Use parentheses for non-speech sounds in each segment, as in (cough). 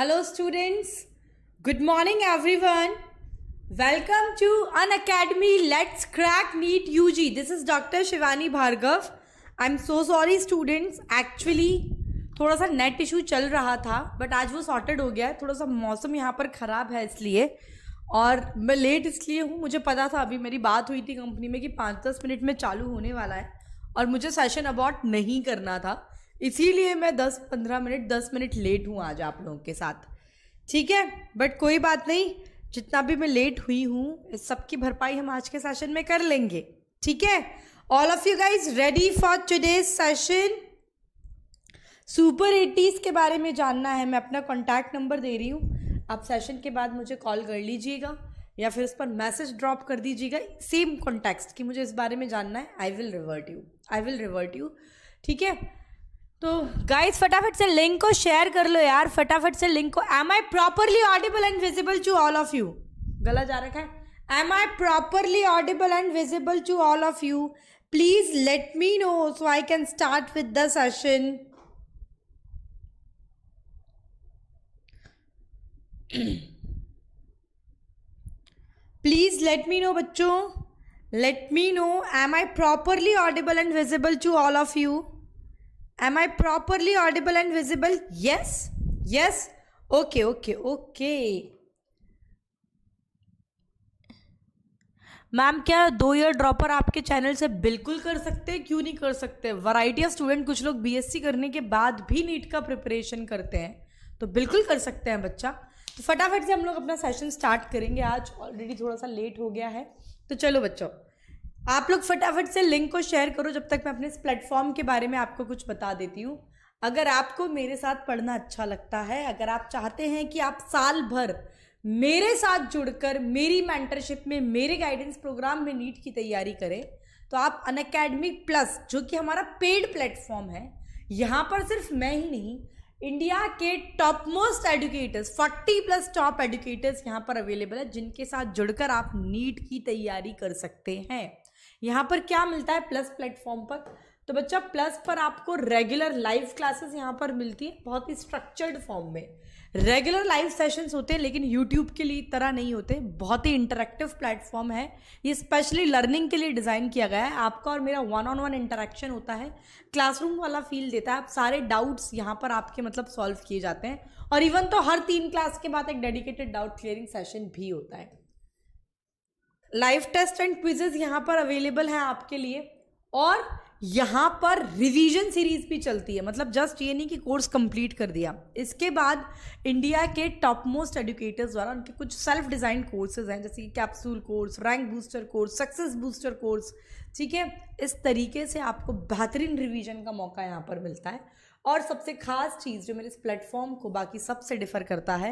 Hello students good morning everyone welcome to Unacademy let's crack NEET U G this is doctor Shivani Bhargav I am so sorry students actually थोड़ा सा net issue चल रहा था but आज वो sorted हो गया है थोड़ा सा मौसम यहाँ पर ख़राब है इसलिए और मैं लेट इसलिए हूँ मुझे पता था अभी मेरी बात हुई थी कंपनी में कि पाँच दस मिनट में चालू होने वाला है और मुझे सेशन अबाउट नहीं करना था इसीलिए मैं दस पंद्रह मिनट दस मिनट लेट हूँ आज आप लोगों के साथ ठीक है बट कोई बात नहीं जितना भी मैं लेट हुई हूँ इस सबकी भरपाई हम आज के सेशन में कर लेंगे ठीक है all of you guys ready for today session super eighties के बारे में जानना है मैं अपना कॉन्टैक्ट नंबर दे रही हूँ आप सेशन के बाद मुझे कॉल कर लीजिएगा या फिर उस पर मैसेज ड्रॉप कर दीजिएगा सेम कॉन्टेक्स्ट कि मुझे इस बारे में जानना है I will revert you I will revert you ठीक है तो गाइस फटाफट से लिंक को शेयर कर लो यार फटाफट से लिंक को am I properly audible and visible to all of you गला जा रखा है am I properly audible and visible to all of you please let me know so I can start with the session please let me know बच्चों let me know am I properly audible and visible to all of you am I properly audible and visible yes yes okay okay okay ma'am क्या दो year dropper आपके channel से बिल्कुल कर सकते हैं क्यों नहीं कर सकते वराइटी ऑफ स्टूडेंट कुछ लोग बीएससी करने के बाद भी नीट का प्रिपरेशन करते हैं तो बिल्कुल कर सकते हैं बच्चा तो फटाफट से हम लोग अपना सेशन स्टार्ट करेंगे आज ऑलरेडी थोड़ा सा लेट हो गया है तो चलो बच्चों आप लोग फटाफट से लिंक को शेयर करो जब तक मैं अपने इस प्लेटफॉर्म के बारे में आपको कुछ बता देती हूँ अगर आपको मेरे साथ पढ़ना अच्छा लगता है अगर आप चाहते हैं कि आप साल भर मेरे साथ जुड़कर मेरी मेंटरशिप में मेरे गाइडेंस प्रोग्राम में नीट की तैयारी करें तो आप अन प्लस जो कि हमारा पेड प्लेटफॉर्म है यहाँ पर सिर्फ मैं ही नहीं इंडिया के top most educators 40 plus top educators यहाँ पर अवेलेबल है जिनके साथ जुड़कर आप नीट की तैयारी कर सकते हैं यहाँ पर क्या मिलता है प्लस प्लेटफॉर्म पर तो बच्चा प्लस पर आपको रेगुलर लाइव क्लासेस यहाँ पर मिलती है बहुत ही स्ट्रक्चर्ड फॉर्म में रेगुलर लाइव सेशंस होते हैं लेकिन यूट्यूब के लिए तरह नहीं होते बहुत ही इंटरेक्टिव प्लेटफॉर्म है ये स्पेशली लर्निंग के लिए डिज़ाइन किया गया है आपका और मेरा वन ऑन वन इंटरेक्शन होता है क्लासरूम वाला फील देता है आप सारे डाउट्स यहाँ पर आपके मतलब सॉल्व किए जाते हैं और इवन तो हर तीन क्लास के बाद एक डेडिकेटेड डाउट क्लियरिंग सेशन भी होता है लाइव टेस्ट एंड क्विजेज यहाँ पर अवेलेबल हैं आपके लिए और यहाँ पर रिवीजन सीरीज भी चलती है मतलब जस्ट ये नहीं कि कोर्स कंप्लीट कर दिया इसके बाद इंडिया के टॉप मोस्ट एडुकेटर्स द्वारा उनके कुछ सेल्फ डिज़ाइन कोर्सेज हैं जैसे कि capsule course rank booster course success booster course ठीक है इस तरीके से आपको बेहतरीन रिवीजन का मौका यहाँ पर मिलता है और सबसे खास चीज़ जो मेरे इस प्लेटफॉर्म को बाकी सबसे डिफर करता है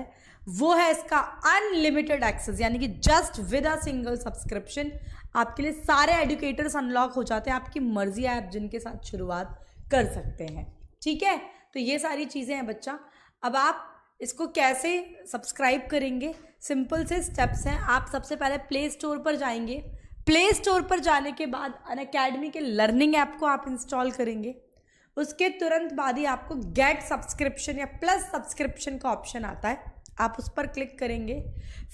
वो है इसका अनलिमिटेड एक्सेस यानी कि just with a single subscription आपके लिए सारे एडुकेटर्स अनलॉक हो जाते हैं आपकी मर्जी ऐप आप जिनके साथ शुरुआत कर सकते हैं ठीक है तो ये सारी चीज़ें हैं बच्चा अब आप इसको कैसे सब्सक्राइब करेंगे सिंपल से स्टेप्स हैं आप सबसे पहले प्ले स्टोर पर जाएंगे प्ले स्टोर पर जाने के बाद अन अकेडमी के लर्निंग ऐप को आप इंस्टॉल करेंगे उसके तुरंत बाद ही आपको गेट सब्सक्रिप्शन या प्लस सब्सक्रिप्शन का ऑप्शन आता है आप उस पर क्लिक करेंगे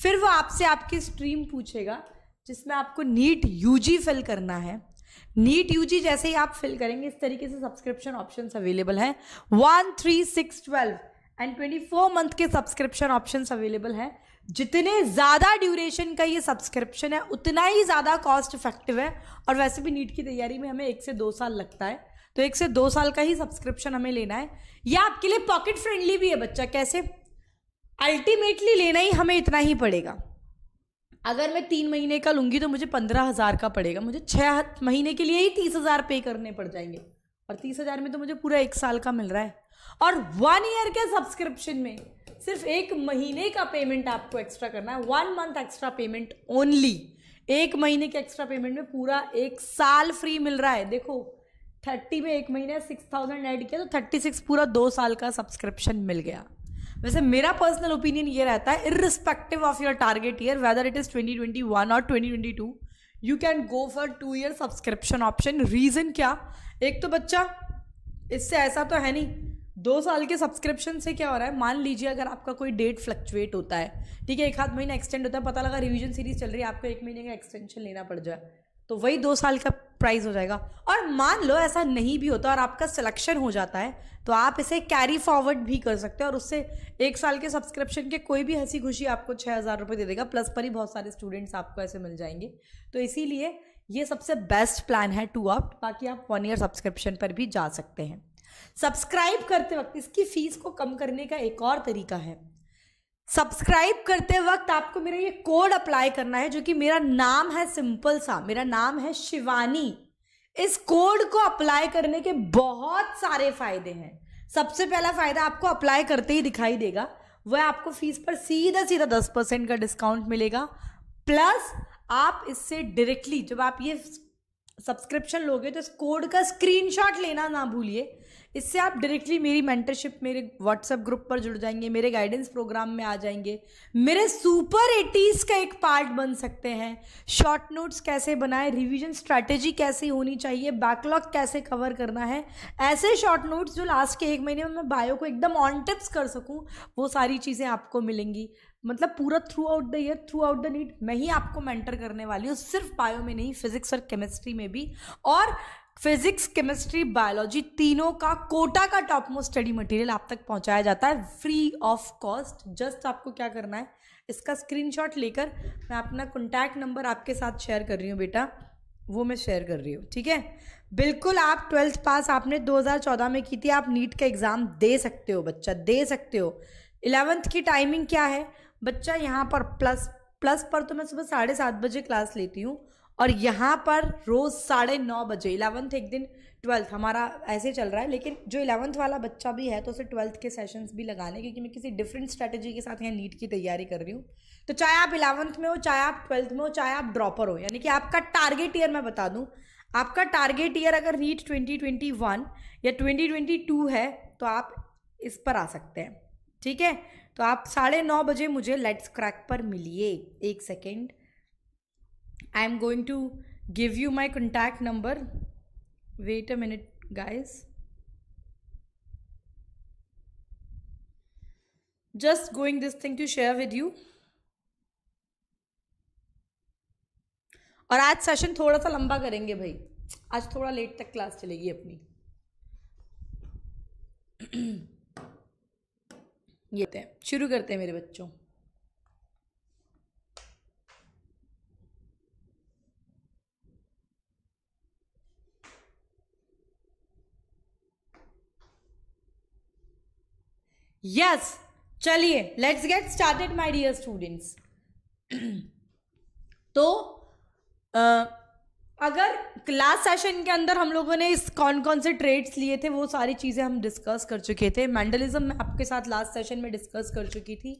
फिर वो आपसे आपकी स्ट्रीम पूछेगा जिसमें आपको नीट यूजी फिल करना है नीट यूजी जैसे ही आप फिल करेंगे इस तरीके से सब्सक्रिप्शन ऑप्शन अवेलेबल हैं one three six twelve and twenty four month के सब्सक्रिप्शन ऑप्शन अवेलेबल हैं जितने ज़्यादा ड्यूरेशन का ये सब्सक्रिप्शन है उतना ही ज़्यादा कॉस्ट इफेक्टिव है और वैसे भी नीट की तैयारी में हमें एक से दो साल लगता है तो एक से दो साल का ही सब्सक्रिप्शन हमें लेना है यह आपके लिए पॉकेट फ्रेंडली भी है बच्चा कैसे अल्टीमेटली लेना ही हमें इतना ही पड़ेगा अगर मैं तीन महीने का लूंगी तो मुझे पंद्रह हज़ार का पड़ेगा मुझे छह महीने के लिए ही तीस हज़ार पे करने पड़ जाएंगे और तीस हज़ार में तो मुझे पूरा एक साल का मिल रहा है और वन ईयर के सब्सक्रिप्शन में सिर्फ एक महीने का पेमेंट आपको एक्स्ट्रा करना है one month extra payment only एक महीने के एक्स्ट्रा पेमेंट में पूरा एक साल फ्री मिल रहा है देखो थर्टी में एक महीना सिक्स थाउजेंड ऐड किया तो थर्टी सिक्स पूरा दो साल का सब्सक्रिप्शन मिल गया वैसे मेरा पर्सनल ओपिनियन ये रहता है irrespective of your target year whether it is twenty twenty one और twenty twenty two you can go for two year subscription option reason क्या एक तो बच्चा इससे ऐसा तो है नहीं दो साल के सब्सक्रिप्शन से क्या हो रहा है मान लीजिए अगर आपका कोई डेट फ्लक्चुएट होता है ठीक है एक आध महीना एक्सटेंड होता है पता लगा रिवीजन सीरीज चल रही है आपको एक महीने का एक्सटेंशन लेना पड़ जाए तो वही दो साल का प्राइस हो जाएगा और मान लो ऐसा नहीं भी होता और आपका सिलेक्शन हो जाता है तो आप इसे कैरी फॉरवर्ड भी कर सकते हैं और उससे एक साल के सब्सक्रिप्शन के कोई भी हंसी खुशी आपको छः हज़ार रुपये दे देगा प्लस पर ही बहुत सारे स्टूडेंट्स आपको ऐसे मिल जाएंगे तो इसीलिए ये सबसे बेस्ट प्लान है टू ऑप्ट ताकि आप वन ईयर सब्सक्रिप्शन पर भी जा सकते हैं सब्सक्राइब करते वक्त इसकी फ़ीस को कम करने का एक और तरीका है सब्सक्राइब करते वक्त आपको मेरा ये कोड अप्लाई करना है जो कि मेरा नाम है सिंपल सा मेरा नाम है शिवानी इस कोड को अप्लाई करने के बहुत सारे फायदे हैं सबसे पहला फायदा आपको अप्लाई करते ही दिखाई देगा वह आपको फीस पर सीधा सीधा दस परसेंट का डिस्काउंट मिलेगा प्लस आप इससे डायरेक्टली जब आप ये सब्सक्रिप्शन लोगे तो इस कोड का स्क्रीनशॉट लेना ना भूलिए इससे आप डायरेक्टली मेरी मेंटरशिप मेरे व्हाट्सएप ग्रुप पर जुड़ जाएंगे मेरे गाइडेंस प्रोग्राम में आ जाएंगे मेरे सुपर एटीज़ का एक पार्ट बन सकते हैं शॉर्ट नोट्स कैसे बनाए रिविजन स्ट्रैटेजी कैसे होनी चाहिए बैकलॉग कैसे कवर करना है ऐसे शॉर्ट नोट्स जो लास्ट के एक महीने में मैं बायो को एकदम ऑन टिप्स कर सकूँ वो सारी चीज़ें आपको मिलेंगी मतलब पूरा throughout the year throughout the need मैं ही आपको मेंटर करने वाली हूँ सिर्फ बायो में नहीं फिजिक्स और केमिस्ट्री में भी और फिजिक्स केमिस्ट्री बायोलॉजी तीनों का कोटा का टॉप मोस्ट स्टडी मटेरियल आप तक पहुंचाया जाता है फ्री ऑफ कॉस्ट जस्ट आपको क्या करना है इसका स्क्रीनशॉट लेकर मैं अपना कॉन्टैक्ट नंबर आपके साथ शेयर कर रही हूँ बेटा वो मैं शेयर कर रही हूँ ठीक है बिल्कुल आप ट्वेल्थ पास आपने 2014 में की थी आप नीट का एग्ज़ाम दे सकते हो बच्चा दे सकते हो इलेवंथ की टाइमिंग क्या है बच्चा यहाँ पर प्लस प्लस पर तो मैं सुबह साढ़े सात बजे क्लास लेती हूँ और यहाँ पर रोज़ साढ़े नौ बजे इलेवंथ एक दिन ट्वेल्थ हमारा ऐसे चल रहा है लेकिन जो इलेवंथ वाला बच्चा भी है तो उसे ट्वेल्थ के सेशंस भी लगा लें क्योंकि मैं किसी डिफरेंट स्ट्रैटेजी के साथ यहाँ नीट की तैयारी कर रही हूँ तो चाहे आप इलेवंथ में हो चाहे आप ट्वेल्थ में हो चाहे आप ड्रॉपर हो यानी कि आपका टारगेट ईयर मैं बता दूँ आपका टारगेट ईयर अगर नीट वन या टू है तो आप इस पर आ सकते हैं ठीक है तो आप साढ़े नौ बजे मुझे लेट्स क्रैक पर मिलिए एक second I am going to give you my contact number wait a minute guys just going this thing to share with you और आज सेशन थोड़ा सा लंबा करेंगे भाई आज थोड़ा लेट तक क्लास चलेगी अपनी (clears throat) ये शुरू करते हैं मेरे बच्चों यस चलिए let's get started my dear students तो आ, अगर क्लास सेशन के अंदर हम लोगों ने इस कौन कौन से ट्रेड्स लिए थे वो सारी चीज़ें हम डिस्कस कर चुके थे मैंडलिज्म मैं आपके साथ लास्ट सेशन में डिस्कस कर चुकी थी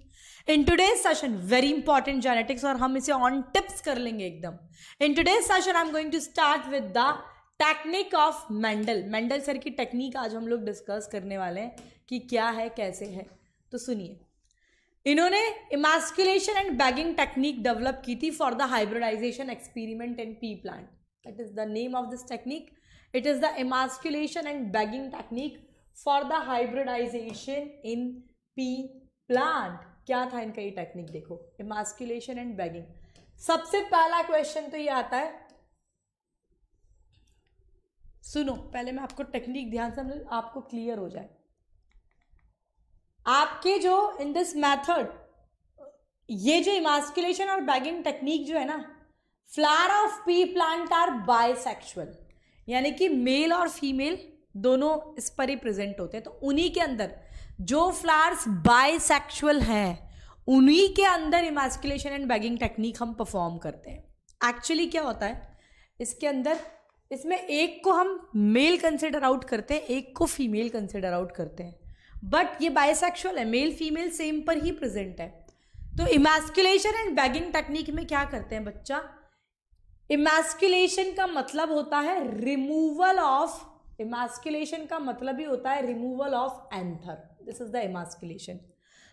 in today's session very important genetics और हम इसे ऑन टिप्स कर लेंगे एकदम in today's session I am going to start with the technique of Mendel Mendel sir की टेक्निक आज हम लोग डिस्कस करने वाले हैं कि क्या है कैसे है तो सुनिए इन्होंने emasculation and bagging technique develop की थी for the hybridization experiment in pea plant that is the name of this technique it is the emasculation and bagging technique for the hybridization in pea plant क्या था इनका ये technique देखो emasculation and bagging सबसे पहला question तो ये आता है सुनो पहले मैं आपको टेक्निक ध्यान से आपको क्लियर हो जाए आपके जो इन दिस मैथड ये जो इमास्कुलेशन और बैगिंग टेक्निक जो है ना flower of pea plant are bisexual यानी कि मेल और फीमेल दोनों इस पर ही प्रेजेंट होते हैं तो उन्हीं के अंदर जो फ्लावर्स बायसेक्सुअल हैं उन्हीं के अंदर इमास्कुलेशन एंड बैगिंग टेक्निक हम परफॉर्म करते हैं एक्चुअली क्या होता है इसके अंदर इसमें एक को हम मेल कंसिडर आउट करते हैं एक को फीमेल कंसिडर आउट करते हैं बट ये बायसेक्सुअल है मेल फीमेल सेम पर ही प्रेजेंट है तो इमेस्कुलेशन एंड बैगिंग टेक्निक में क्या करते हैं बच्चा इमेस्कुलेशन का मतलब होता है रिमूवल ऑफ इमेस्कुलेशन का मतलब ही होता है removal of anther this is the emasculation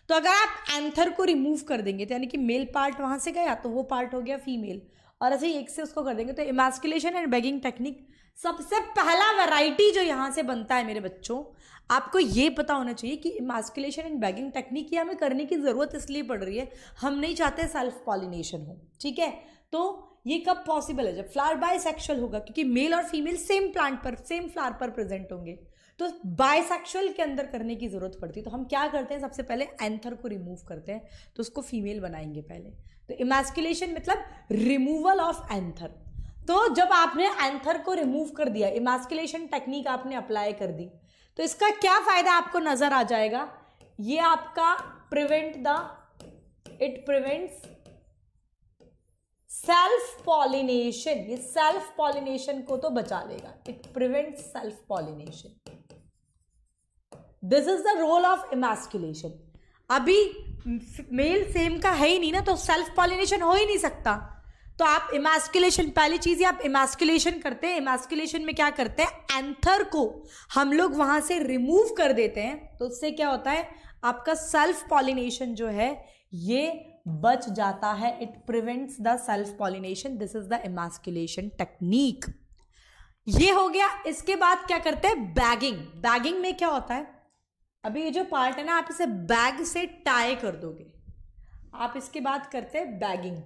तो अगर आप एंथर को रिमूव कर देंगे तो यानी कि मेल पार्ट वहां से गया तो वो पार्ट हो गया फीमेल और ऐसे ही एक से उसको कर देंगे तो इमेस्कुलेशन एंड बैगिंग टेक्निक सबसे पहला वैरायटी जो यहां से बनता है मेरे बच्चों आपको ये पता होना चाहिए कि मास्कुलेशन एंड बैगिंग टेक्निक की हमें करने की ज़रूरत इसलिए पड़ रही है हम नहीं चाहते सेल्फ पॉलिनेशन हो ठीक है तो ये कब पॉसिबल है जब फ्लावर बायसेक्सुअल होगा क्योंकि मेल और फीमेल सेम प्लांट पर सेम फ्लावर पर प्रेजेंट होंगे तो बायसेक्सुअल के अंदर करने की ज़रूरत पड़ती है तो हम क्या करते हैं सबसे पहले एंथर को रिमूव करते हैं तो उसको फीमेल बनाएंगे पहले तो इमेस्कुलेशन मतलब रिमूवल ऑफ एंथर तो जब आपने एंथर को रिमूव कर दिया इमेस्कुलेशन टेक्निक आपने अप्लाई कर दी तो इसका क्या फ़ायदा आपको नज़र आ जाएगा ये आपका prevent the it prevents self pollination ये सेल्फ पॉलिनेशन को तो बचा लेगा it prevent self pollination this is the role of emasculation अभी मेल सेम का है ही नहीं ना तो सेल्फ पॉलिनेशन हो ही नहीं सकता तो आप इमेस्कुलेशन पहली चीज़ आप इमेस्कुलेशन करते हैं इमेस्कुलेशन में क्या करते हैं एंथर को हम लोग वहां से रिमूव कर देते हैं तो उससे क्या होता है आपका सेल्फ पॉलिनेशन जो है ये बच जाता है it prevents the self pollination this is the emasculation technique ये हो गया इसके बाद क्या करते हैं बैगिंग बैगिंग में क्या होता है अभी ये जो पार्ट है ना आप इसे बैग से टाई कर दोगे आप इसके बाद करते हैं बैगिंग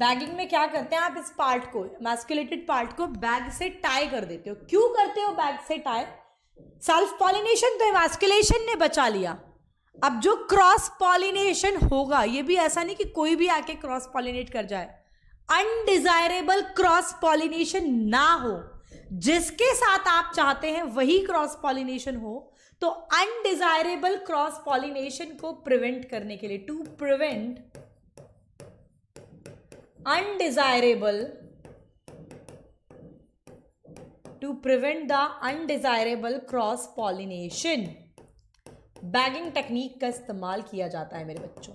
बैगिंग में क्या करते हैं आप इस पार्ट को मैस्कुलेटेड पार्ट को बैग से टाई कर देते हो क्यों करते हो बैग से टाई सेल्फ पॉलिनेशन तो मैस्कुलेशन ने बचा लिया अब जो क्रॉस पॉलिनेशन होगा ये भी ऐसा नहीं कि कोई भी आके क्रॉस पॉलिनेट कर जाए अनडिजायरेबल क्रॉस पॉलिनेशन ना हो जिसके साथ आप चाहते हैं वही क्रॉस पॉलिनेशन हो तो अनडिजायरेबल क्रॉस पॉलिनेशन को प्रिवेंट करने के लिए to prevent undesirable to prevent the undesirable cross pollination bagging technique का इस्तेमाल किया जाता है मेरे बच्चों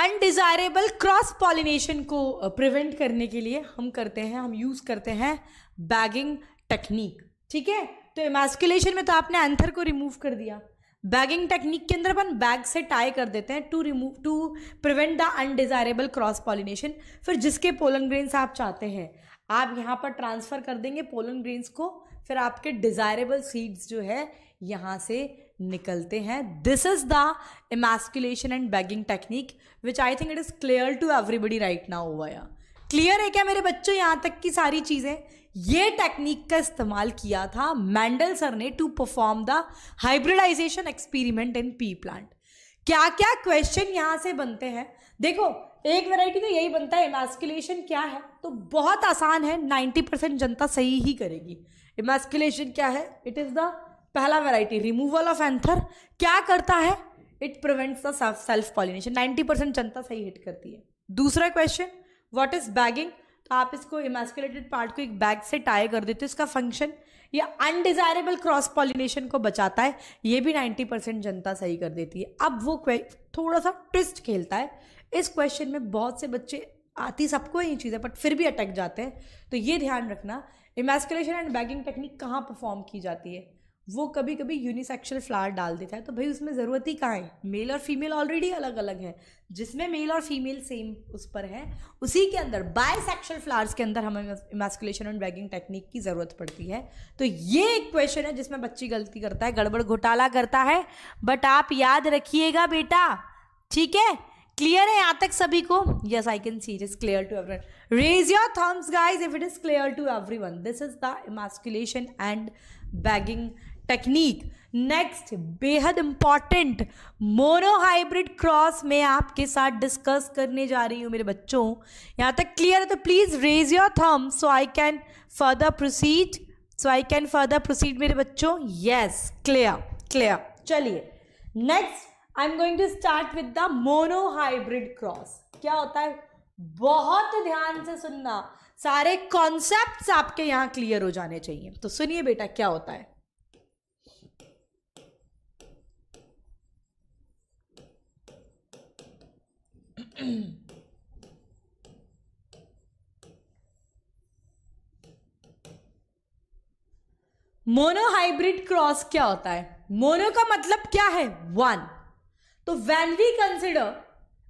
अनडिजायरेबल क्रॉस पॉलिनेशन को प्रिवेंट करने के लिए हम करते हैं हम यूज करते हैं बैगिंग टेक्निक ठीक है तो इमेस्कुलेशन में तो आपने एंथर को रिमूव कर दिया बैगिंग टेक्निक के अंदर अपन बैग से टाई कर देते हैं to remove to prevent the undesirable cross pollination फिर जिसके पोलन ग्रेन्स आप चाहते हैं आप यहाँ पर ट्रांसफ़र कर देंगे पोलन ग्रेन्स को फिर आपके डिज़ायरेबल सीड्स जो है यहाँ से निकलते हैं this is the emasculation and bagging technique which I think it is clear to everybody right now हुआ क्लियर है क्या मेरे बच्चों यहाँ तक की सारी चीज़ें ये टेक्निक का इस्तेमाल किया था मैंडल सर ने to perform the hybridization experiment in pea plant क्या क्या क्वेश्चन यहाँ से बनते हैं देखो एक वैरायटी तो यही बनता है इमेस्कुलेशन क्या है तो बहुत आसान है 90 परसेंट जनता सही ही करेगी इमेस्कुलेशन क्या है इट इज़ द पहला वैरायटी रिमूवल ऑफ एंथर क्या करता है it prevents the self pollination 90 percent जनता सही हिट करती है दूसरा क्वेश्चन व्हाट इज बैगिंग आप इसको इमेस्कुलेटेड पार्ट को एक बैग से टाई कर देते हो इसका फंक्शन ये अनडिजायरेबल क्रॉस पॉलिनेशन को बचाता है ये भी 90 परसेंट जनता सही कर देती है अब वो थोड़ा सा ट्विस्ट खेलता है इस क्वेश्चन में बहुत से बच्चे आती सबको ये चीज़ है बट फिर भी अटक जाते हैं तो ये ध्यान रखना इमेस्कुलेशन एंड बैगिंग टेक्निक कहाँ परफॉर्म की जाती है वो कभी कभी यूनिसेक्शुअल फ्लावर डाल देता है तो भाई उसमें ज़रूरत ही कहाँ है मेल और फीमेल ऑलरेडी अलग अलग है जिसमें मेल और फीमेल सेम उस पर है उसी के अंदर बायसेक्शुअल फ्लावर्स के अंदर हमें इमेस्कुलेशन एंड बैगिंग टेक्निक की ज़रूरत पड़ती है तो ये एक क्वेश्चन है जिसमें बच्ची गलती करता है गड़बड़ घोटाला करता है बट आप याद रखिएगा बेटा ठीक है क्लियर है यहाँ तक सभी को yes I can see it is clear to every raise your thumbs guys if it is clear to one this is the emasculation and bagging technique next बेहद इंपॉर्टेंट मोनोहाइब्रिड क्रॉस में आपके साथ discuss करने जा रही हूँ मेरे बच्चों यहाँ तक क्लियर है तो please raise your thumb so I can further proceed so I can further proceed मेरे बच्चों यस क्लियर क्लियर चलिए next I am going to start with the monohybrid cross क्या होता है बहुत ध्यान से सुनना सारे कॉन्सेप्ट्स आपके यहाँ क्लियर हो जाने चाहिए तो सुनिए बेटा क्या होता है मोनोहाइब्रिड (clears throat) क्रॉस क्या होता है मोनो का मतलब क्या है वन तो when we consider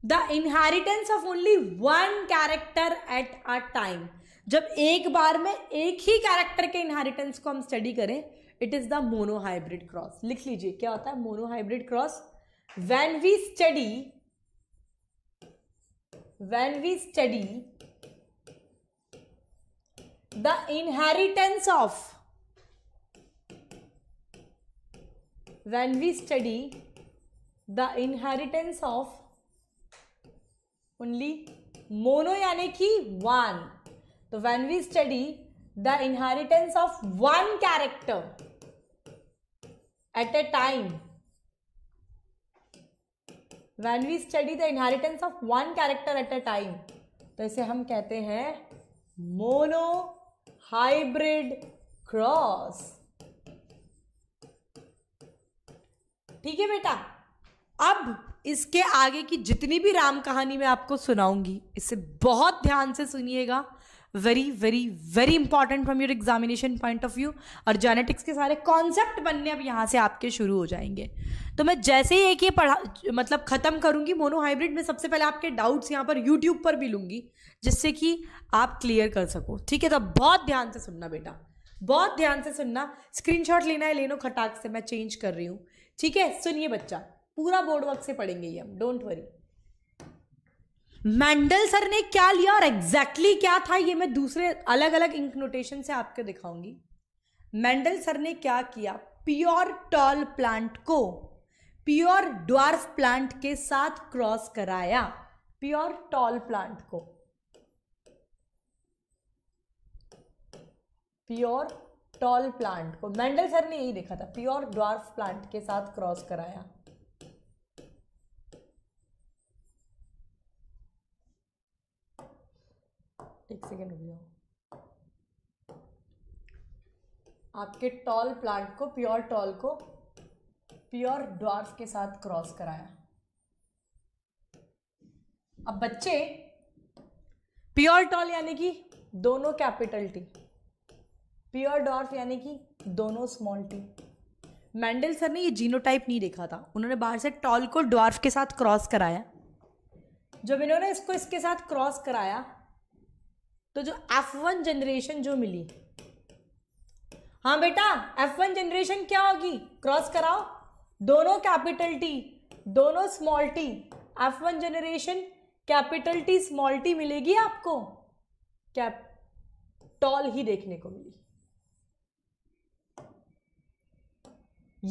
the inheritance of only one character at a time जब एक बार में एक ही कैरेक्टर के इनहेरिटेंस को हम स्टडी करें it is the monohybrid cross लिख लीजिए क्या होता है monohybrid cross when we study when we study the inheritance of when we study the inheritance of only mono yani ki one So, when we study the inheritance of one character at a time when we study the inheritance of one character at a time तो इसे हम कहते हैं mono monohybrid cross ठीक है बेटा अब इसके आगे की जितनी भी राम कहानी मैं आपको सुनाऊंगी इसे बहुत ध्यान से सुनिएगा very very very important from your examination point of view और जेनेटिक्स के सारे कॉन्सेप्ट बनने अब यहाँ से आपके शुरू हो जाएंगे तो मैं जैसे ही एक ये पढ़ा मतलब ख़त्म करूँगी मोनोहाइब्रिड में सबसे पहले आपके डाउट्स यहाँ पर यूट्यूब पर भी लूँगी जिससे कि आप क्लियर कर सको ठीक है तो बहुत ध्यान से सुनना बेटा बहुत ध्यान से सुनना स्क्रीनशॉट लेना है ले लो खटाक से मैं चेंज कर रही हूँ ठीक है सुनिए बच्चा पूरा बोर्ड वर्क से पढ़ेंगे ये हम डोंट वरी मैंडल सर ने क्या लिया और एग्जैक्टली exactly क्या था ये मैं दूसरे अलग अलग इंक नोटेशन से आपको दिखाऊंगी मैंडल सर ने क्या किया प्योर टॉल प्लांट को प्योर ड्वार्फ प्लांट के साथ क्रॉस कराया प्योर टॉल प्लांट को प्योर टॉल प्लांट को मैंडल सर ने यही देखा था प्योर ड्वार्फ प्लांट के साथ क्रॉस कराया एक सेकेंड रुक जाओ आपके टॉल प्लांट को प्योर टॉल को प्योर ड्वार्फ के साथ क्रॉस कराया अब बच्चे प्योर टॉल यानी कि दोनों कैपिटल टी प्योर डॉर्फ यानी कि दोनों स्मॉल टी मैंडल सर ने ये जीनोटाइप नहीं देखा था उन्होंने बाहर से टॉल को डॉर्फ के साथ क्रॉस कराया जब इन्होंने इसको इसके साथ क्रॉस कराया तो जो एफ वन जनरेशन जो मिली हाँ बेटा एफ वन जनरेशन क्या होगी क्रॉस कराओ दोनों कैपिटल टी दोनों small T F one generation capital T small T मिलेगी आपको कैप टॉल ही देखने को मिली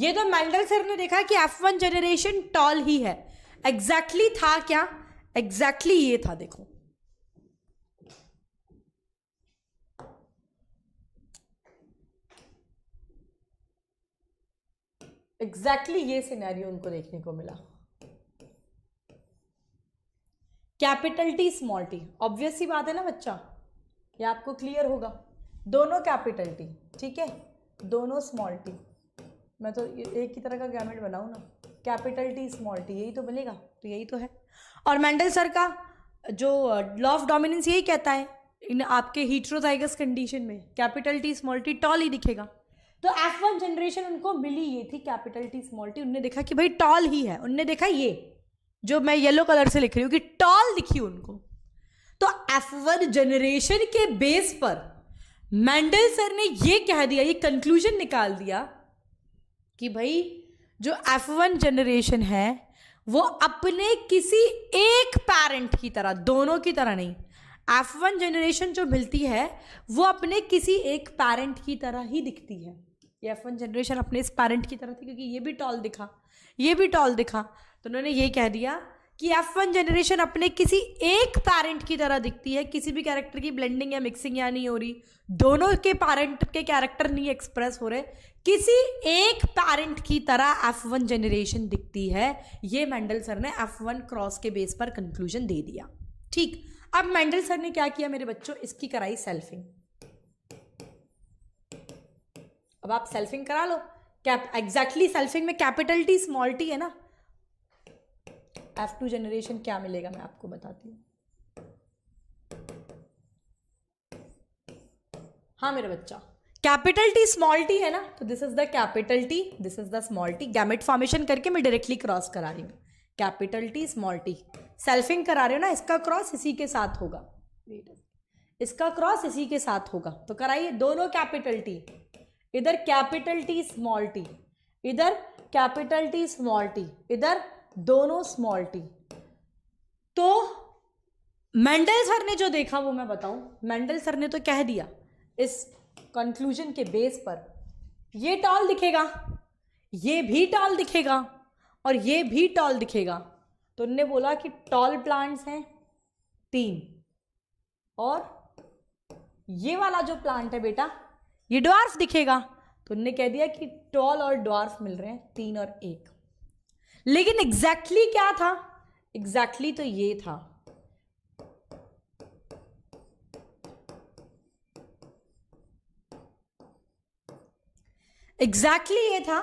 ये तो मैंडल सर ने देखा कि एफ वन जनरेशन टॉल ही है एग्जैक्टली exactly था क्या एग्जैक्टली exactly ये था देखो एग्जैक्टली exactly ये सिनेरियो उनको देखने को मिला capital T small T obvious ही बात है ना बच्चा ये आपको क्लियर होगा दोनों कैपिटल टी ठीक है दोनों स्मॉल टी मैं तो एक ही तरह का ग्रामेट बनाऊँ ना कैपिटल टी स्मॉल टी यही तो बनेगा तो यही तो है और मेंडल सर का जो लॉ ऑफ डोमिनेंस यही कहता है इन आपके हीट्रोजाइगस कंडीशन में capital T small T tall ही दिखेगा तो एफ वन जनरेशन उनको मिली ये थी कैपिटल टी स्मॉल टी उनने देखा कि भाई टॉल ही है उनने देखा ये जो मैं येलो कलर से लिख रही हूँ कि टॉल दिखी उनको तो एफ वन जनरेशन के बेस पर मैंडल सर ने ये कह दिया ये कंक्लूजन निकाल दिया कि भाई जो एफ वन जनरेशन है वो अपने किसी एक पेरेंट की तरह दोनों की तरह नहीं एफ वन जनरेशन जो मिलती है वो अपने किसी एक पेरेंट की तरह ही दिखती है ये एफ वन जनरेशन अपने इस पेरेंट की तरह थी क्योंकि ये भी टॉल दिखा ये भी टॉल दिखा तो उन्होंने ये कह दिया कि एफ वन जनरेशन अपने किसी एक पेरेंट की तरह दिखती है किसी भी कैरेक्टर की ब्लेंडिंग या मिक्सिंग या नहीं हो रही दोनों के पेरेंट के कैरेक्टर नहीं एक्सप्रेस हो रहे किसी एक पेरेंट की तरह एफ वन जनरेशन दिखती है ये मैंडल सर ने एफ वन क्रॉस के बेस पर कंक्लूजन दे दिया ठीक अब मैंडल सर ने क्या किया मेरे बच्चों इसकी कराई सेल्फिंग अब आप सेल्फिंग करा लो कैप एग्जैक्टली सेल्फिंग में कैपिटल टी स्मॉल टी है ना एफ टू जनरेशन क्या मिलेगा मैं आपको बताती हूँ हाँ मेरा बच्चा कैपिटल टी स्मॉल टी है ना तो this is the capital T this is the small T gamete formation करके मैं डायरेक्टली क्रॉस करा रही हूँ capital T small T selfing करा रहे हो ना इसका क्रॉस इसी के साथ होगा इसका क्रॉस इसी के साथ होगा तो कराइए दोनों कैपिटल टी इधर कैपिटल टी स्मॉल टी इधर कैपिटल टी स्मॉल टी इधर दोनों स्मॉल टी तो मेंडल सर ने जो देखा वो मैं बताऊं मेंडल सर ने तो कह दिया इस कंक्लूजन के बेस पर ये टॉल दिखेगा ये भी टॉल दिखेगा और ये भी टॉल दिखेगा तो उनने बोला कि टॉल प्लांट्स हैं तीन और ये वाला जो प्लांट है बेटा ये ड्वार्फ दिखेगा तो उनने कह दिया कि टॉल और ड्वार्फ मिल रहे हैं तीन और एक लेकिन एग्जैक्टली exactly क्या था एग्जैक्टली exactly तो ये था एग्जैक्टली exactly ये था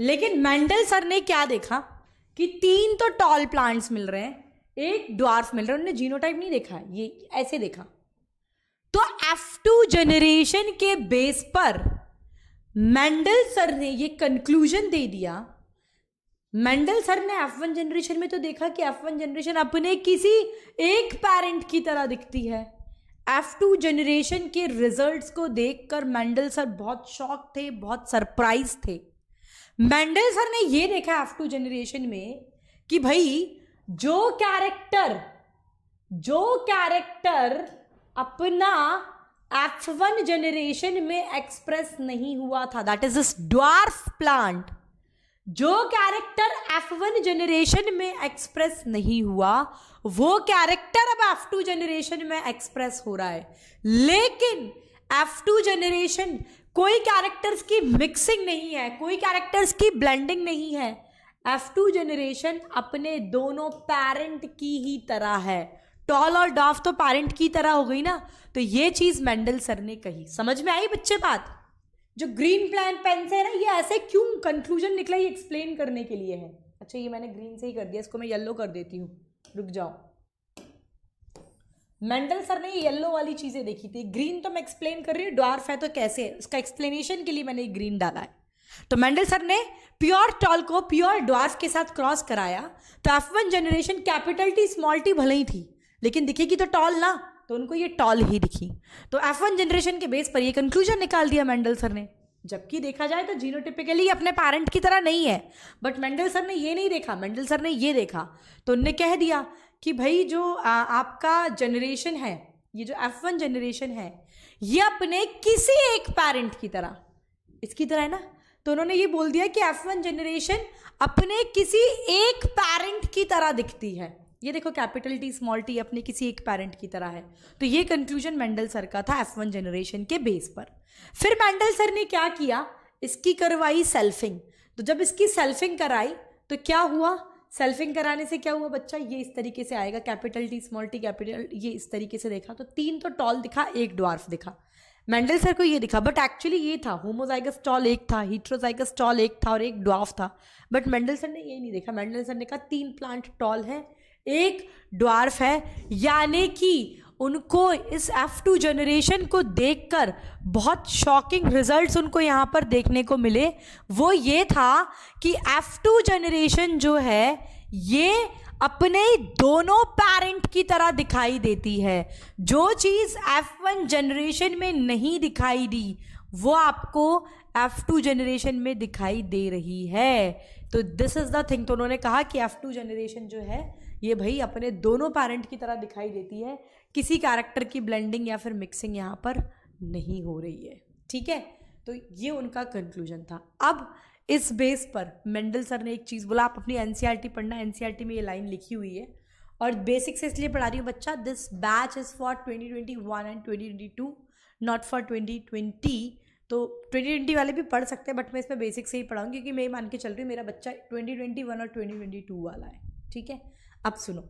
लेकिन मेंडल सर ने क्या देखा कि तीन तो टॉल प्लांट्स मिल रहे हैं एक ड्वार्फ मिल रहा है उन्होंने जीनोटाइप नहीं देखा ये ऐसे देखा तो F2 जनरेशन के बेस पर मैंडल सर ने ये कंक्लूजन दे दिया मैंडल सर ने F1 जनरेशन में तो देखा कि F1 जनरेशन अपने किसी एक पेरेंट की तरह दिखती है F2 जनरेशन के रिजल्ट्स को देखकर मेंडल सर बहुत शॉक थे बहुत सरप्राइज थे मेंडल सर ने ये देखा F2 जनरेशन में कि भाई जो कैरेक्टर जो कैरेक्टर अपना एफ वन जनरेशन में एक्सप्रेस नहीं हुआ था that is this dwarf plant जो कैरेक्टर एफ वन जनरेशन में एक्सप्रेस नहीं हुआ वो कैरेक्टर अब एफ टू जनरेशन में एक्सप्रेस हो रहा है लेकिन एफ टू जनरेशन कोई कैरेक्टर्स की मिक्सिंग नहीं है कोई कैरेक्टर्स की ब्लेंडिंग नहीं है एफ टू जनरेशन अपने दोनों पेरेंट की ही तरह है टॉल और डॉफ तो पेरेंट की तरह हो गई ना तो ये चीज मेंडल सर ने कही समझ में आई बच्चे बात जो ग्रीन प्लान पेन से है ना ये ऐसे क्यों कंक्लूजन निकला ये एक्सप्लेन करने के लिए है अच्छा ये मैंने ग्रीन से ही कर दिया इसको मैं येलो कर देती हूँ रुक जाओ मेंडल सर ने येलो वाली चीज़ें देखी थी ग्रीन तो मैं एक्सप्लेन कर रही हूँ डॉर्फ है तो कैसे है उसका एक्सप्लेनेशन के लिए मैंने ग्रीन डाला है तो मेंडल सर ने प्योर टॉल को प्योर डॉर्फ के साथ क्रॉस कराया तो F one generation capital T small T भले ही थी लेकिन दिखेगी तो टॉल ना तो उनको ये टॉल ही दिखी तो एफ वन जनरेशन के बेस पर ये कंक्लूजन निकाल दिया मेंडल सर ने जबकि देखा जाए तो जीनोटिपिकली अपने पेरेंट की तरह नहीं है बट मेंडल सर ने ये नहीं देखा मेंडल सर ने ये देखा तो उनने कह दिया कि भाई जो आ, आपका जनरेशन है ये जो एफ वन जनरेशन है ये अपने किसी एक पेरेंट की तरह इसकी तरह है ना तो उन्होंने ये बोल दिया कि एफ वन जनरेशन अपने किसी एक पेरेंट की तरह दिखती है ये देखो कैपिटल टी स्मॉल टी अपने किसी एक पेरेंट की तरह है तो ये कंक्लूजन मेंडल सर का था एफ वन जनरेशन के बेस पर फिर मेंडल सर ने क्या किया इसकी करवाई सेल्फिंग तो जब इसकी सेल्फिंग कराई तो क्या हुआ सेल्फिंग कराने से क्या हुआ बच्चा ये इस तरीके से आएगा capital T small T capital ये इस तरीके से देखा तो तीन तो टॉल दिखा एक ड्वार्फ दिखा मेंडल सर को ये दिखा बट एक्चुअली ये था होमोजाइगस टॉल एक था हीट्रोजाइगस टॉल एक था और एक डॉर्फ था बट मैंडल सर ने ये नहीं देखा मैंडल सर ने कहा तीन प्लांट टॉल है एक ड्वार्फ है यानी कि उनको इस F2 जनरेशन को देखकर बहुत शॉकिंग रिजल्ट्स उनको यहाँ पर देखने को मिले वो ये था कि F2 जनरेशन जो है ये अपने दोनों पेरेंट की तरह दिखाई देती है जो चीज़ F1 जनरेशन में नहीं दिखाई दी वो आपको F2 जनरेशन में दिखाई दे रही है तो दिस इज़ द थिंग तो उन्होंने कहा कि F2 जनरेशन जो है ये भाई अपने दोनों पेरेंट की तरह दिखाई देती है किसी कैरेक्टर की ब्लेंडिंग या फिर मिक्सिंग यहाँ पर नहीं हो रही है ठीक है तो ये उनका कंक्लूजन था अब इस बेस पर मेंडल सर ने एक चीज़ बोला आप अपनी एन e पढ़ना एन e में ये लाइन लिखी हुई है और बेसिक से इसलिए पढ़ा रही हूँ बच्चा this batch is for 2021 and 2022 not for 2020 तो 2020 वाले भी पढ़ सकते हैं बट मैं इसमें बेसिक से ही पढ़ाऊँ क्योंकि मैं मान के चल रही हूँ मेरा बच्चा 2021 और 2022 वाला है ठीक है अब सुनो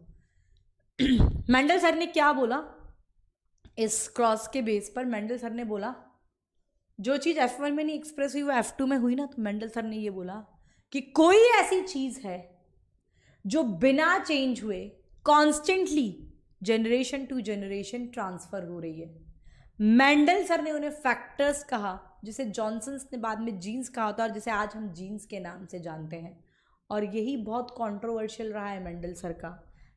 (clears throat) मेंडल सर ने क्या बोला इस क्रॉस के बेस पर मेंडल सर ने बोला जो चीज़ एफ वन में नहीं एक्सप्रेस हुई वो एफ टू में हुई ना तो मेंडल सर ने ये बोला कि कोई ऐसी चीज़ है जो बिना चेंज हुए constantly generation to generation transfer हो रही है मैंडल सर ने उन्हें फैक्टर्स कहा जिसे जॉनसन्स ने बाद में जीन्स कहा था और जिसे आज हम जीन्स के नाम से जानते हैं और यही बहुत कंट्रोवर्शियल रहा है मेंडल सर का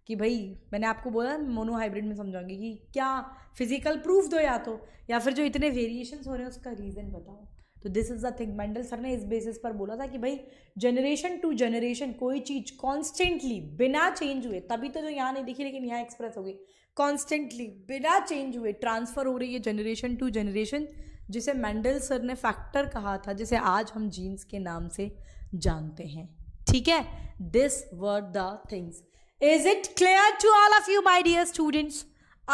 कि भाई मैंने आपको बोला मोनो हाइब्रिड में समझाऊंगी कि क्या फिजिकल प्रूफ दो या तो या फिर जो इतने वेरिएशंस हो रहे हैं उसका रीज़न बताओ तो this is the thing Mendel sir ने इस बेसिस पर बोला था कि भाई जनरेशन टू जनरेशन कोई चीज़ कॉन्स्टेंटली बिना चेंज हुए तभी तो जो यहाँ नहीं दिखी लेकिन यहाँ एक्सप्रेस हो गई कॉन्स्टेंटली बिना चेंज हुए ट्रांसफ़र हो रही है जनरेशन टू जनरेशन जिसे मेंडल सर ने फैक्टर कहा था जिसे आज हम जीन्स के नाम से जानते हैं ठीक है this were the things is it clear to all of you my dear students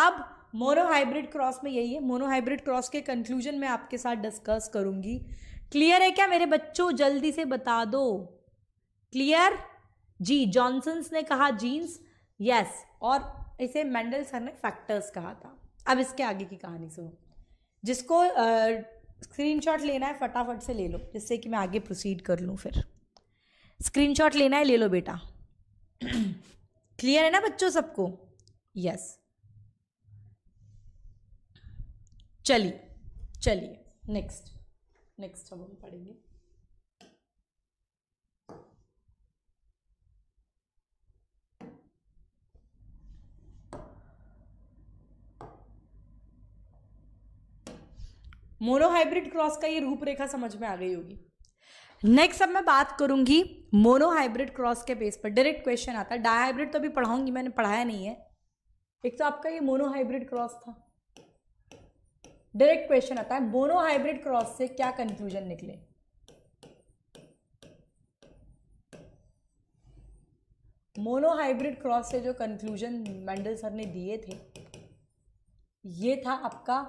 अब मोनोहाइब्रिड क्रॉस में यही है मोनोहाइब्रिड क्रॉस के कंक्लूजन में आपके साथ डिस्कस करूंगी क्लियर है क्या मेरे बच्चों जल्दी से बता दो क्लियर जी जॉनसन्स ने कहा जीन्स यस और इसे मेंडल सर ने फैक्टर्स कहा था अब इसके आगे की कहानी सुनो जिसको स्क्रीनशॉट लेना है फटाफट से ले लो जिससे कि मैं आगे प्रोसीड कर लूँ फिर स्क्रीनशॉट लेना है ले लो बेटा क्लियर है ना बच्चों सबको यस चलिए चलिए नेक्स्ट नेक्स्ट हम पढ़ेंगे मोनोहाइब्रिड क्रॉस का ये रूपरेखा समझ में आ गई होगी नेक्स्ट अब मैं बात करूंगी मोनो हाइब्रिड क्रॉस के बेस पर डायरेक्ट क्वेश्चन आता है डाई हाइब्रिड तो अभी पढ़ाऊंगी मैंने पढ़ाया नहीं है एक तो आपका ये मोनो हाइब्रिड क्रॉस था डायरेक्ट क्वेश्चन आता है मोनो हाइब्रिड क्रॉस से क्या कंफ्यूजन निकले मोनो हाइब्रिड क्रॉस से जो कंक्लूजन मेंडल सर ने दिए थे ये था आपका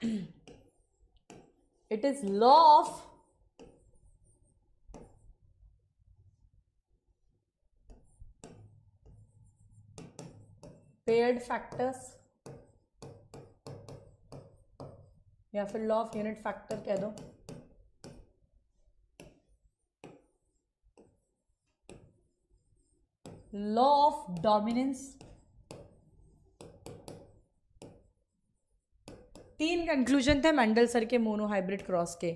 (clears throat) it is law of paired factors या फिर लॉ ऑफ यूनिट फैक्टर कह दो law of dominance main conclusion थे मैंडल सर के मोनो हाइब्रिड क्रॉस के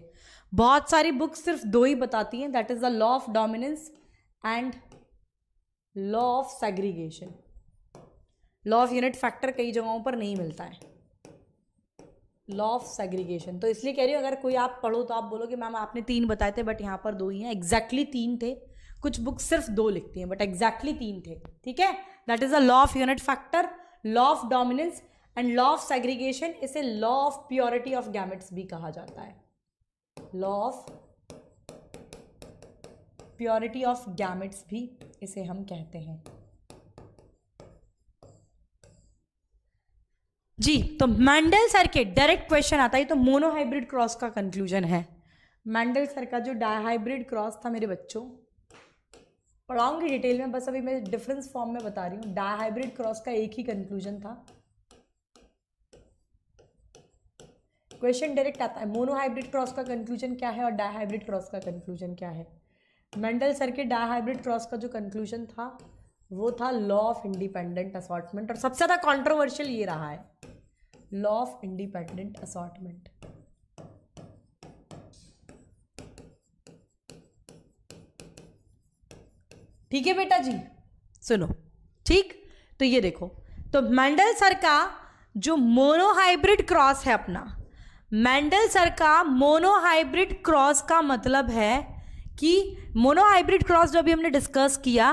बहुत सारी बुक्स सिर्फ दो ही बताती हैं that is the law of dominance and law of segregation law of unit factor कई जगहों पर नहीं मिलता है लॉ ऑफ सेग्रीगेशन तो इसलिए कह रही हूँ अगर कोई आप पढ़ो तो आप बोलो कि मैम आपने तीन बताए थे बट यहाँ पर दो ही हैं एग्जैक्टली exactly तीन थे कुछ बुक सिर्फ दो लिखती हैं बट एग्जैक्टली exactly तीन थे ठीक है that is a law of unit factor law of dominance and law of segregation इसे law of purity of gametes भी कहा जाता है law of purity of gametes भी इसे हम कहते हैं जी तो मैंडल सर के डायरेक्ट क्वेश्चन आता है तो मोनोहाइब्रिड क्रॉस का कंक्लूजन है मैंडल सर का जो डायहाइब्रिड क्रॉस था मेरे बच्चों पढ़ाऊंगी डिटेल में बस अभी मैं डिफरेंस फॉर्म में बता रही हूँ डायहाइब्रिड क्रॉस का एक ही कंक्लूजन था क्वेश्चन डायरेक्ट आता है मोनोहाइब्रिड क्रॉस का कंक्लूजन क्या है और डायहाइब्रिड क्रॉस का कंक्लूजन क्या है मेंडल सर के डायहाइब्रिड क्रॉस का जो कंक्लूजन था वो था लॉ ऑफ इंडिपेंडेंट असॉटमेंट और सबसे ज़्यादा कॉन्ट्रोवर्शियल ये रहा है लॉ ऑफ इंडिपेंडेंट असॉटमेंट ठीक है बेटा जी सुनो ठीक तो ये देखो तो मेंडल सर का जो मोनोहाइब्रिड क्रॉस है अपना मैंडल सर का मोनोहाइब्रिड क्रॉस का मतलब है कि मोनोहाइब्रिड क्रॉस जो अभी हमने डिस्कस किया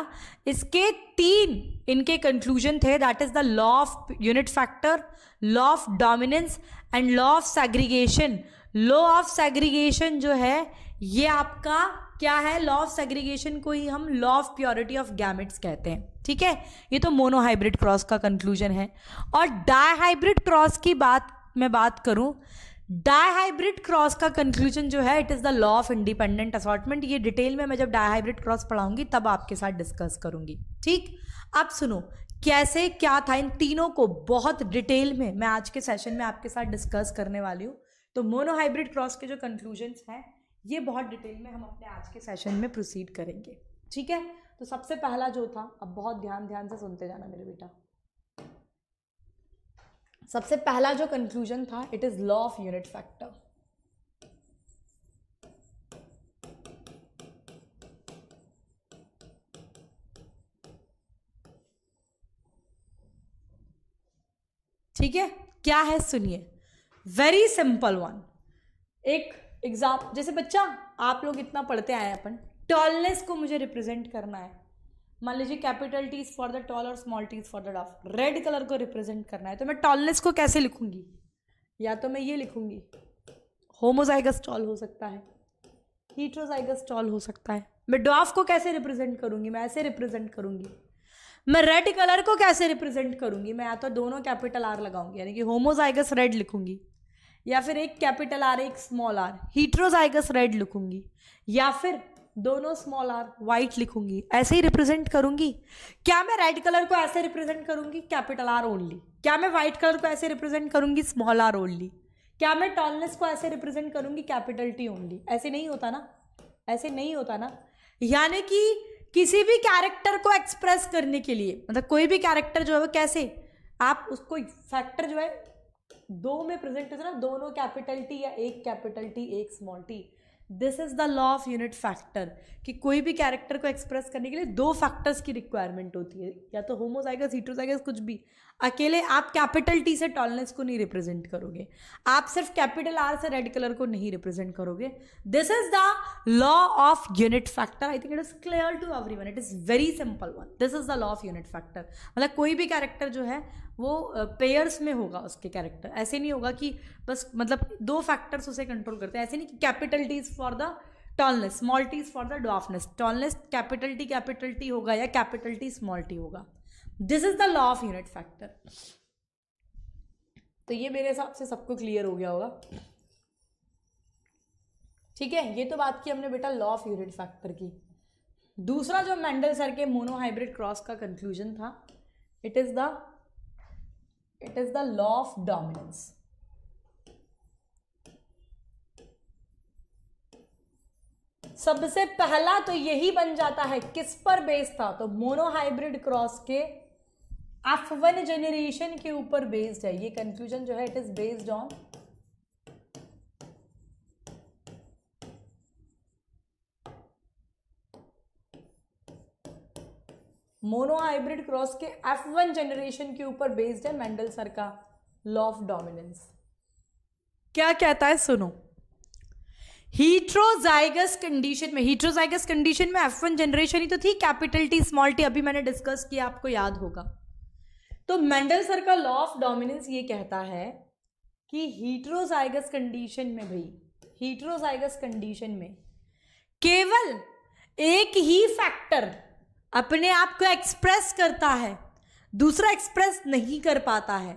इसके तीन इनके कंक्लूजन थे that is the law of unit factor law of dominance and law of segregation law of segregation जो है ये आपका क्या है लॉ ऑफ सेग्रीगेशन को ही हम law of purity of gametes कहते हैं ठीक है ये तो मोनोहाइब्रिड क्रॉस का कंक्लूजन है और डाईहाइब्रिड क्रॉस की बात मैं बात करूं डायहाइब्रिड क्रॉस का कंक्लूजन जो है it is the law of independent assortment ये डिटेल में मैं जब डायहाइब्रिड क्रॉस पढ़ाऊंगी तब आपके साथ डिस्कस करूंगी ठीक अब सुनो कैसे क्या था इन तीनों को बहुत डिटेल में मैं आज के सेशन में आपके साथ डिस्कस करने वाली हूँ तो मोनोहाइब्रिड क्रॉस के जो कंक्लूजन हैं ये बहुत डिटेल में हम अपने आज के सेशन में प्रोसीड करेंगे ठीक है तो सबसे पहला जो था अब बहुत ध्यान ध्यान से सुनते जाना मेरे बेटा सबसे पहला जो कंक्लूजन था it is law of unit factor ठीक है क्या है सुनिए वेरी सिंपल वन एक एग्जाम जैसे बच्चा आप लोग इतना पढ़ते आए अपन टॉलनेस को मुझे रिप्रेजेंट करना है मान लीजिए capital T is for the tall और small T is for the dwarf red colour को रिप्रेजेंट करना है तो मैं टॉलनेस को कैसे लिखूंगी या तो मैं ये लिखूंगी होमोजाइगस टॉल हो सकता है हीट्रोजाइगस टॉल हो सकता है मैं डॉफ को कैसे रिप्रेजेंट करूंगी मैं ऐसे रिप्रेजेंट करूंगी मैं रेड कलर को कैसे रिप्रेजेंट करूंगी मैं या तो दोनों कैपिटल आर लगाऊंगी यानी कि होमोजाइगस रेड लिखूंगी या फिर एक कैपिटल आर एक स्मॉल आर हीट्रोजाइगस रेड लिखूंगी या फिर दोनों स्मॉल आर व्हाइट लिखूंगी ऐसे ही रिप्रेजेंट करूंगी क्या मैं रेड कलर को ऐसे रिप्रेजेंट करूंगी कैपिटल आर ओनली क्या मैं व्हाइट कलर को ऐसे रिप्रेजेंट करूंगी स्मॉल आर ओनली क्या मैं टॉलनेस को ऐसे रिप्रेजेंट करूंगी कैपिटल टी ओनली ऐसे नहीं होता ना ऐसे नहीं होता ना यानी कि किसी भी कैरेक्टर को एक्सप्रेस करने के लिए मतलब कोई भी कैरेक्टर जो है वो कैसे आप उसको फैक्टर जो है दो में प्रेजेंट करते ना दोनों कैपिटल टी या एक कैपिटल टी एक small T this is the law of unit factor कि कोई भी कैरेक्टर को एक्सप्रेस करने के लिए दो फैक्टर्स की रिक्वायरमेंट होती है या तो होमोजाइगस हीट्रोसाइगस कुछ भी अकेले आप कैपिटल टी से टॉलनेस को नहीं रिप्रेजेंट करोगे आप सिर्फ कैपिटल आर से रेड कलर को नहीं रिप्रेजेंट करोगे this is the law of unit factor I think it is clear to everyone it is very simple one this is the law of unit factor मतलब कोई भी character जो है वो pairs में होगा उसके कैरेक्टर ऐसे नहीं होगा कि बस मतलब दो फैक्टर्स उसे कंट्रोल करते हैं ऐसे नहीं कि capital T is for the tallness small T is for the dwarfness tallness capital T capital T होगा या कैपिटल टी स्मॉल टी होगा this is the law of unit factor तो ये मेरे हिसाब से सबको क्लियर हो गया होगा ठीक है ये तो बात की हमने बेटा लॉ ऑफ यूनिट फैक्टर की दूसरा जो मैंडल सर के मोनोहाइब्रिड क्रॉस का कंक्लूजन था it is the it is the law of dominance सबसे पहला तो यही बन जाता है किस पर बेस था तो मोनोहाइब्रिड क्रॉस के अफवन जनरेशन के ऊपर बेस्ड है ये कंफ्यूजन जो है it is based on monohybrid cross के एफ वन जनरेशन के ऊपर बेस्ड है मेंडल सर का लॉ ऑफ डोमिनेंस क्या कहता है सुनो हीट्रोजाइगस कंडीशन में हीट्रोजाइगस कंडीशन में एफ वन जनरेशन ही तो थी कैपिटल टी स्मॉल टी अभी मैंने डिस्कस किया आपको याद होगा तो मेंडल सर का लॉ ऑफ डोमिनेंस ये कहता है कि हीट्रोजाइगस कंडीशन में भाई हीट्रोजाइगस कंडीशन में केवल एक ही फैक्टर अपने आप को एक्सप्रेस करता है दूसरा एक्सप्रेस नहीं कर पाता है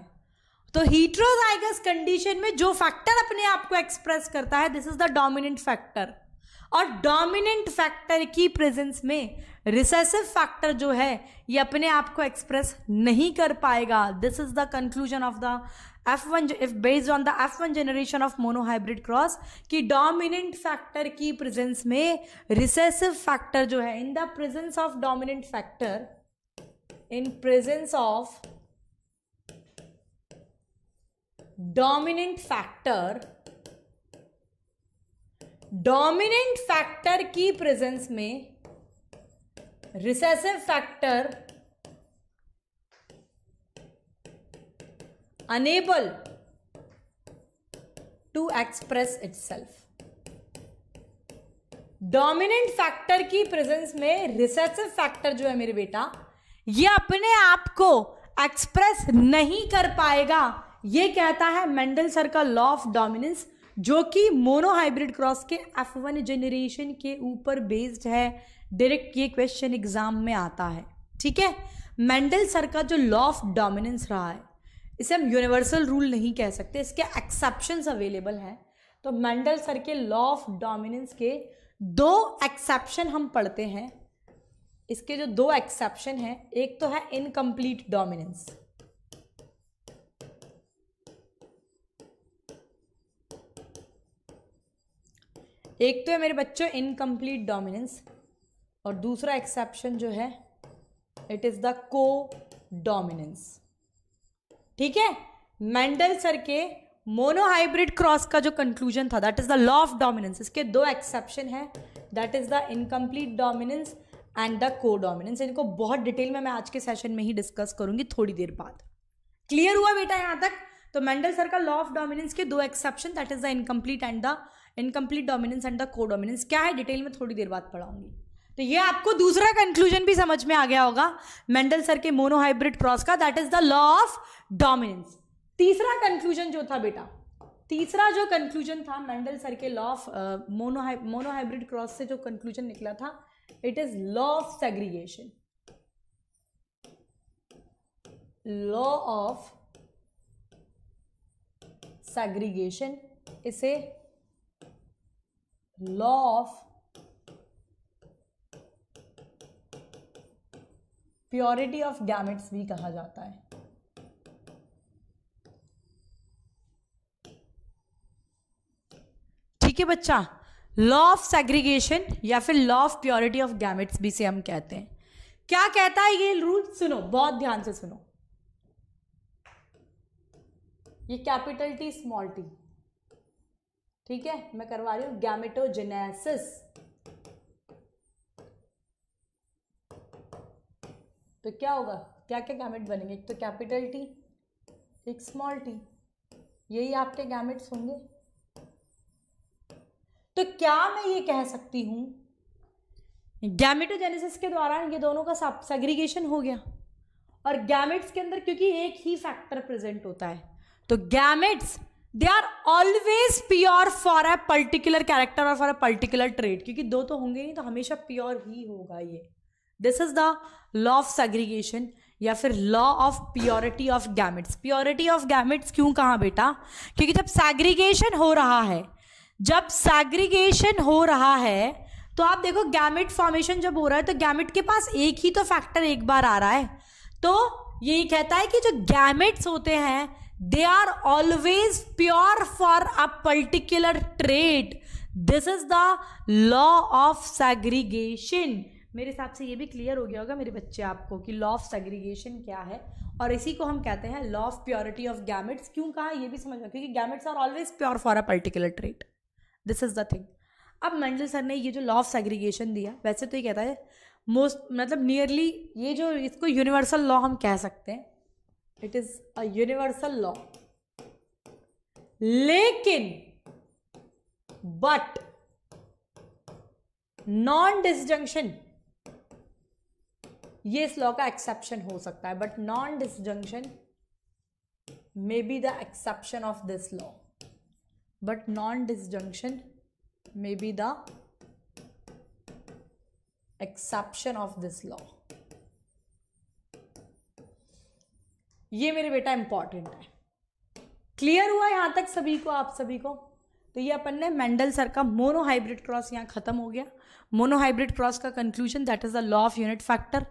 तो हीट्रोजाइगस कंडीशन में जो फैक्टर अपने आप को एक्सप्रेस करता है this is the dominant factor और डोमिनेंट फैक्टर की प्रेजेंस में रिसेसिव फैक्टर जो है ये अपने आप को एक्सप्रेस नहीं कर पाएगा this is the conclusion of the F one if based on the F one generation of monohybrid cross कि डोमिनेंट फैक्टर की प्रेजेंस में रिसेसिव फैक्टर जो है in the presence of dominant factor in presence of dominant factor dominant factor की presence में factor unable to express itself dominant factor की presence में recessive factor जो है मेरे बेटा ये अपने आप को एक्सप्रेस नहीं कर पाएगा ये कहता है मेंडल सर का लॉ ऑफ डोमिनेंस जो कि मोनोहाइब्रिड क्रॉस के एफ वन जेनरेशन के ऊपर बेस्ड है डायरेक्ट ये क्वेश्चन एग्जाम में आता है ठीक है मेंडल सर का जो लॉ ऑफ डोमिनेंस रहा है इसे हम यूनिवर्सल रूल नहीं कह सकते इसके एक्सेप्शंस अवेलेबल हैं तो मेंडल सर के लॉ ऑफ डोमिनेंस के दो एक्सेप्शन हम पढ़ते हैं इसके जो दो एक्सेप्शन हैं एक तो है इनकम्प्लीट डोमिनेंस एक तो है मेरे बच्चों इनकम्प्लीट डोमिनेंस और दूसरा एक्सेप्शन जो है it is the codominance ठीक है मेंडल सर के मोनोहाइब्रिड क्रॉस का जो कंक्लूजन था that is the law of dominance इसके दो एक्सेप्शन है that is the incomplete dominance and the codominance इनको बहुत डिटेल में मैं आज के सेशन में ही डिस्कस करूंगी थोड़ी देर बाद क्लियर हुआ बेटा यहाँ तक तो मेंडल सर का लॉ ऑफ डोमिनेंस के दो exception that is the incomplete and the incomplete dominance and the codominance क्या है डिटेल में थोड़ी देर बाद पढ़ाऊंगी तो ये आपको दूसरा कंक्लूजन भी समझ में आ गया होगा मेंडल सर के मोनोहाइब्रिड क्रॉस का that is the law of dominance तीसरा कंक्लूजन जो था बेटा तीसरा जो कंक्लूजन था मेंडल सर के लॉ ऑफ मोनोहाइ मोनोहाइब्रिड क्रॉस से जो कंक्लूजन निकला था it is law of segregation law of segregation इसे law of purity of gametes भी कहा जाता है ठीक है बच्चा लॉ ऑफ सेग्रीगेशन या फिर law of purity of gametes भी से हम कहते हैं क्या कहता है ये रूल सुनो बहुत ध्यान से सुनो ये कैपिटल टी स्मॉल टी ठीक है मैं करवा रही हूं गैमेटोजेनेसिस तो क्या होगा क्या क्या गैमेट बनेंगे एक तो कैपिटल टी एक स्मॉल टी यही आपके गैमेट्स होंगे तो क्या मैं ये कह सकती हूं गैमेटोजेनेसिस के दौरान ये दोनों का सेग्रीगेशन हो गया और गैमेट्स के अंदर क्योंकि एक ही फैक्टर प्रेजेंट होता है तो gametes they are always pure for a particular character और फॉर अ पर्टिकुलर ट्रेड क्योंकि दो तो होंगे नहीं तो हमेशा प्योर ही होगा ये this is the law of segregation या फिर law of purity of gametes purity of gametes क्यों कहा बेटा क्योंकि जब सैग्रीगेशन हो रहा है जब सैग्रीगेशन हो रहा है तो आप देखो गैमिट फॉर्मेशन जब हो रहा है तो गैमिट के पास एक ही तो फैक्टर एक बार आ रहा है तो यही कहता है कि जो गैमेट्स होते हैं they are always pure for a particular trait this is the law of segregation मेरे हिसाब से ये भी क्लियर हो गया होगा मेरे बच्चे आपको कि लॉ ऑफ सेग्रीगेशन क्या है और इसी को हम कहते हैं law of purity of gametes क्यों कहा ये भी समझना क्योंकि gametes are always pure for a particular trait this is the thing अब मंडल सर ने ये जो लॉ ऑफ सेग्रीगेशन दिया वैसे तो ये कहता है मोस्ट मतलब नियरली ये जो इसको यूनिवर्सल लॉ हम कह सकते हैं it is a universal law लेकिन बट नॉन डिसजंक्शन ये इस लॉ का एक्सेप्शन हो सकता है but non disjunction may be the exception of this law but non disjunction may be the exception of this law ये मेरे बेटा इंपॉर्टेंट है क्लियर हुआ यहां तक सभी को आप सभी को तो ये अपन ने मेंडल सर का मोनो हाइब्रिड क्रॉस यहां खत्म हो गया मोनोहाइब्रिड क्रॉस का conclusion that is the law of unit factor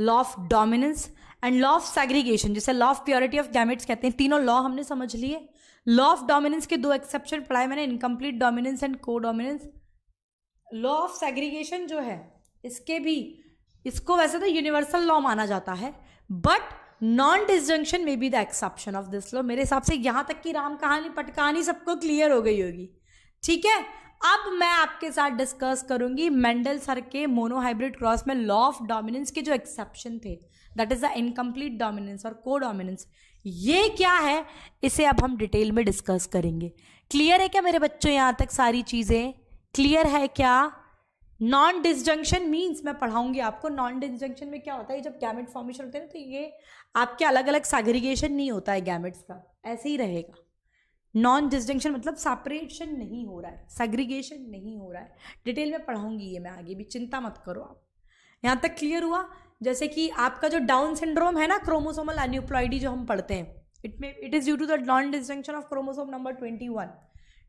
law of dominance and law of segregation जैसे law of purity of gametes कहते हैं तीनों लॉ हमने समझ लिए लॉ ऑफ डोमिनेंस के दो एक्सेप्शन पढ़ाए मैंने incomplete dominance and codominance law of segregation जो है इसके भी इसको वैसे तो यूनिवर्सल लॉ माना जाता है but non disjunction may be the exception of this law मेरे हिसाब से यहाँ तक की राम कहानी पट कहानी सबको क्लियर हो गई होगी ठीक है अब मैं आपके साथ डिस्कस करूंगी मेंडल सर के मोनोहाइब्रिड क्रॉस में लॉ ऑफ डोमिनेंस के जो एक्सेप्शन थे that is the incomplete dominance और को डोमिनेंस ये क्या है इसे अब हम डिटेल में डिस्कस करेंगे क्लियर है क्या मेरे बच्चों यहाँ तक सारी चीज़ें क्लियर है क्या नॉन डिसजंक्शन मीन्स मैं पढ़ाऊंगी आपको नॉन डिसजंक्शन में क्या होता है जब गैमेट फॉर्मेशन होते हैं तो ये आपके अलग अलग सेग्रीगेशन नहीं होता है गैमेट्स का ऐसे ही रहेगा नॉन डिस्टिंक्शन मतलब सेपरेशन नहीं हो रहा है सेग्रीगेशन नहीं हो रहा है डिटेल में पढ़ाऊंगी ये मैं आगे भी चिंता मत करो आप यहाँ तक क्लियर हुआ जैसे कि आपका जो डाउन सिंड्रोम है ना क्रोमोसोमल एन्यूप्लॉइडी जो हम पढ़ते हैं it may it is due to the non distinction of chromosome number twenty one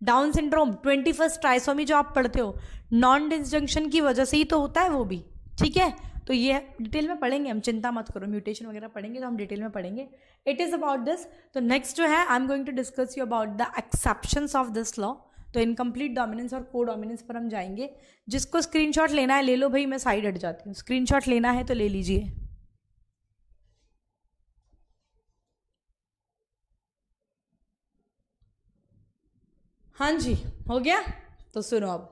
down syndrome twenty first trisomy जो आप पढ़ते हो नॉन डिस्टिंक्शन की वजह से ही तो होता है वो भी ठीक है तो ये डिटेल में पढ़ेंगे हम चिंता मत करो म्यूटेशन वगैरह पढ़ेंगे तो हम डिटेल में पढ़ेंगे इट इज़ अबाउट दिस तो नेक्स्ट जो है I am going to discuss you about the exception of this law तो इनकम्प्लीट डोमिनेंस और को डोमिनेंस पर हम जाएंगे जिसको स्क्रीनशॉट लेना है ले लो भाई मैं साइड हट जाती हूँ स्क्रीनशॉट लेना है तो ले लीजिए हाँ जी हो गया तो सुनो अब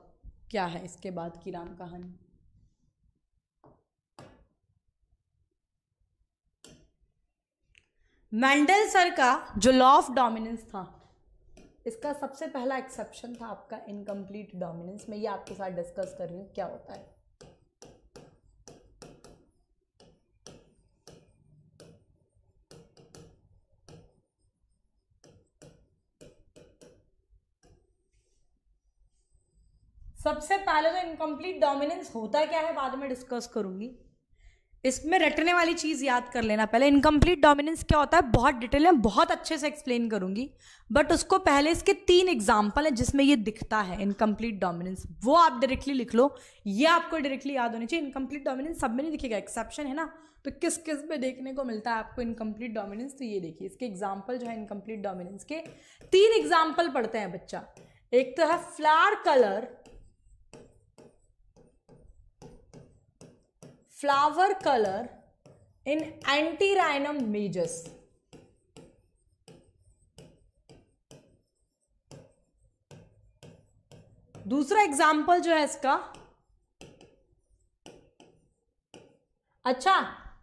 क्या है इसके बाद की राम कहानी मैंडल सर का जो लॉ ऑफ डोमिनेंस था इसका सबसे पहला एक्सेप्शन था आपका इनकम्प्लीट डोमिनेंस मैं ये आपके साथ डिस्कस कर रही हूँ क्या होता है सबसे पहले तो इनकम्प्लीट डोमिनेंस होता क्या है बाद में डिस्कस करूंगी इसमें रटने वाली चीज़ याद कर लेना पहले इनकम्प्लीट डोमिनेंस क्या होता है बहुत डिटेल में बहुत अच्छे से एक्सप्लेन करूंगी बट उसको पहले इसके तीन एग्जाम्पल है जिसमें ये दिखता है इनकम्प्लीट डोमिनेंस वो आप डायरेक्टली लिख लो ये आपको डायरेक्टली याद होनी चाहिए इनकम्प्लीट डोमिनेंस सब में नहीं दिखेगा एक्सेप्शन है ना तो किस किस में देखने को मिलता है आपको इनकम्प्लीट डोमिनेंस तो ये देखिए इसके एग्जाम्पल जो है इनकम्प्लीट डोमिनेंस के तीन एग्जाम्पल पढ़ते हैं बच्चा एक तो है flower colour colour in antirrhinum antirrhinum majus दूसरा एग्जाम्पल जो है इसका अच्छा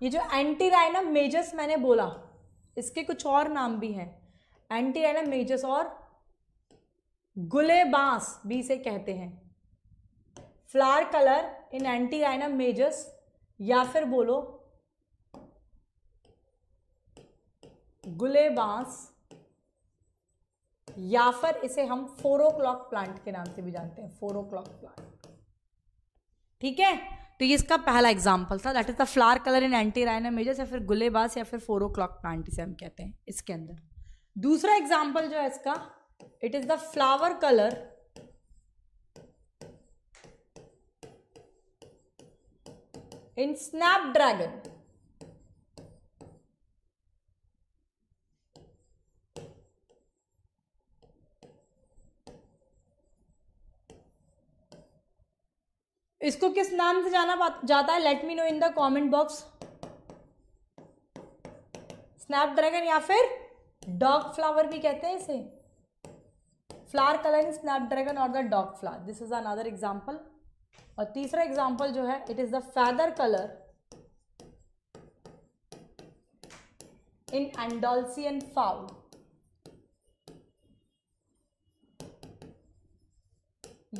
ये जो एंटीराइनम मेजस मैंने बोला इसके कुछ और नाम भी हैं एंटीराइनम मेजस और गुलेबास भी इसे कहते हैं flower colour in antirrhinum majus या फिर बोलो गुले बांस या फिर इसे हम फोर ओ क्लॉक प्लांट के नाम से भी जानते हैं फोर ओ क्लॉक प्लांट ठीक है तो ये इसका पहला एग्जाम्पल था that is the flower colour in antirrhinum majus या फिर गुले बांस या फिर फोर ओ क्लॉक प्लांट इसे हम कहते हैं इसके अंदर दूसरा एग्जाम्पल जो है इसका it is the flower colour in Snapdragon. इसको किस नाम से जाना जाता है let me know in the comment box snapdragon या फिर डॉग फ्लावर भी कहते हैं इसे फ्लावर कलर इन स्नैपड्रैगन और the dog flower this is another example और तीसरा एग्जाम्पल जो है it is the feather colour in Andalusian fowl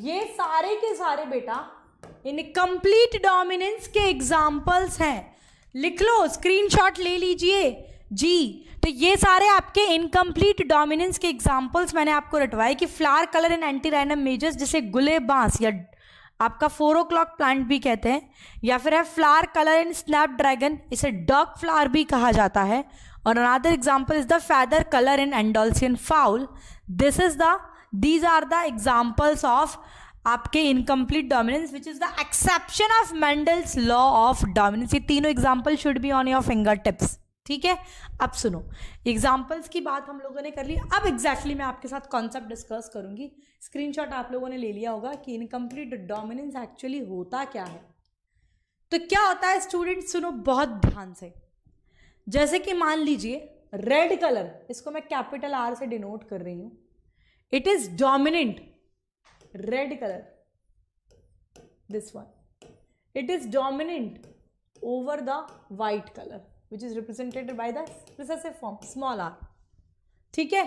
ये सारे के सारे बेटा इनकम्प्लीट डोमिनेंस के एग्जाम्पल्स हैं लिख लो स्क्रीनशॉट ले लीजिए जी तो ये सारे आपके इनकम्प्लीट डोमिनेंस के एग्जाम्पल्स मैंने आपको रटवाए कि flower colour in antirrhinum majus जैसे गुले बांस या आपका फोर ओ क्लॉक प्लांट भी कहते हैं या फिर है flower colour in snapdragon इसे डॉक फ्लावर भी कहा जाता है और another example is the feather colour in Andalusian fowl this is the these are the examples of आपके incomplete dominance which is the exception of Mendel's law of dominance ये तीनों example should be on your fingertips ठीक है अब सुनो examples की बात हम लोगों ने कर ली अब एग्जैक्टली exactly मैं आपके साथ कॉन्सेप्ट डिस्कस करूंगी स्क्रीनशॉट आप लोगों ने ले लिया होगा कि इनकम्प्लीट डोमिनेंस एक्चुअली होता क्या है तो क्या होता है स्टूडेंट सुनो बहुत ध्यान से जैसे कि मान लीजिए रेड कलर इसको मैं कैपिटल आर से डिनोट कर रही हूं it is dominant red colour this one it is dominant over the white colour which is represented by the recessive form small R ठीक है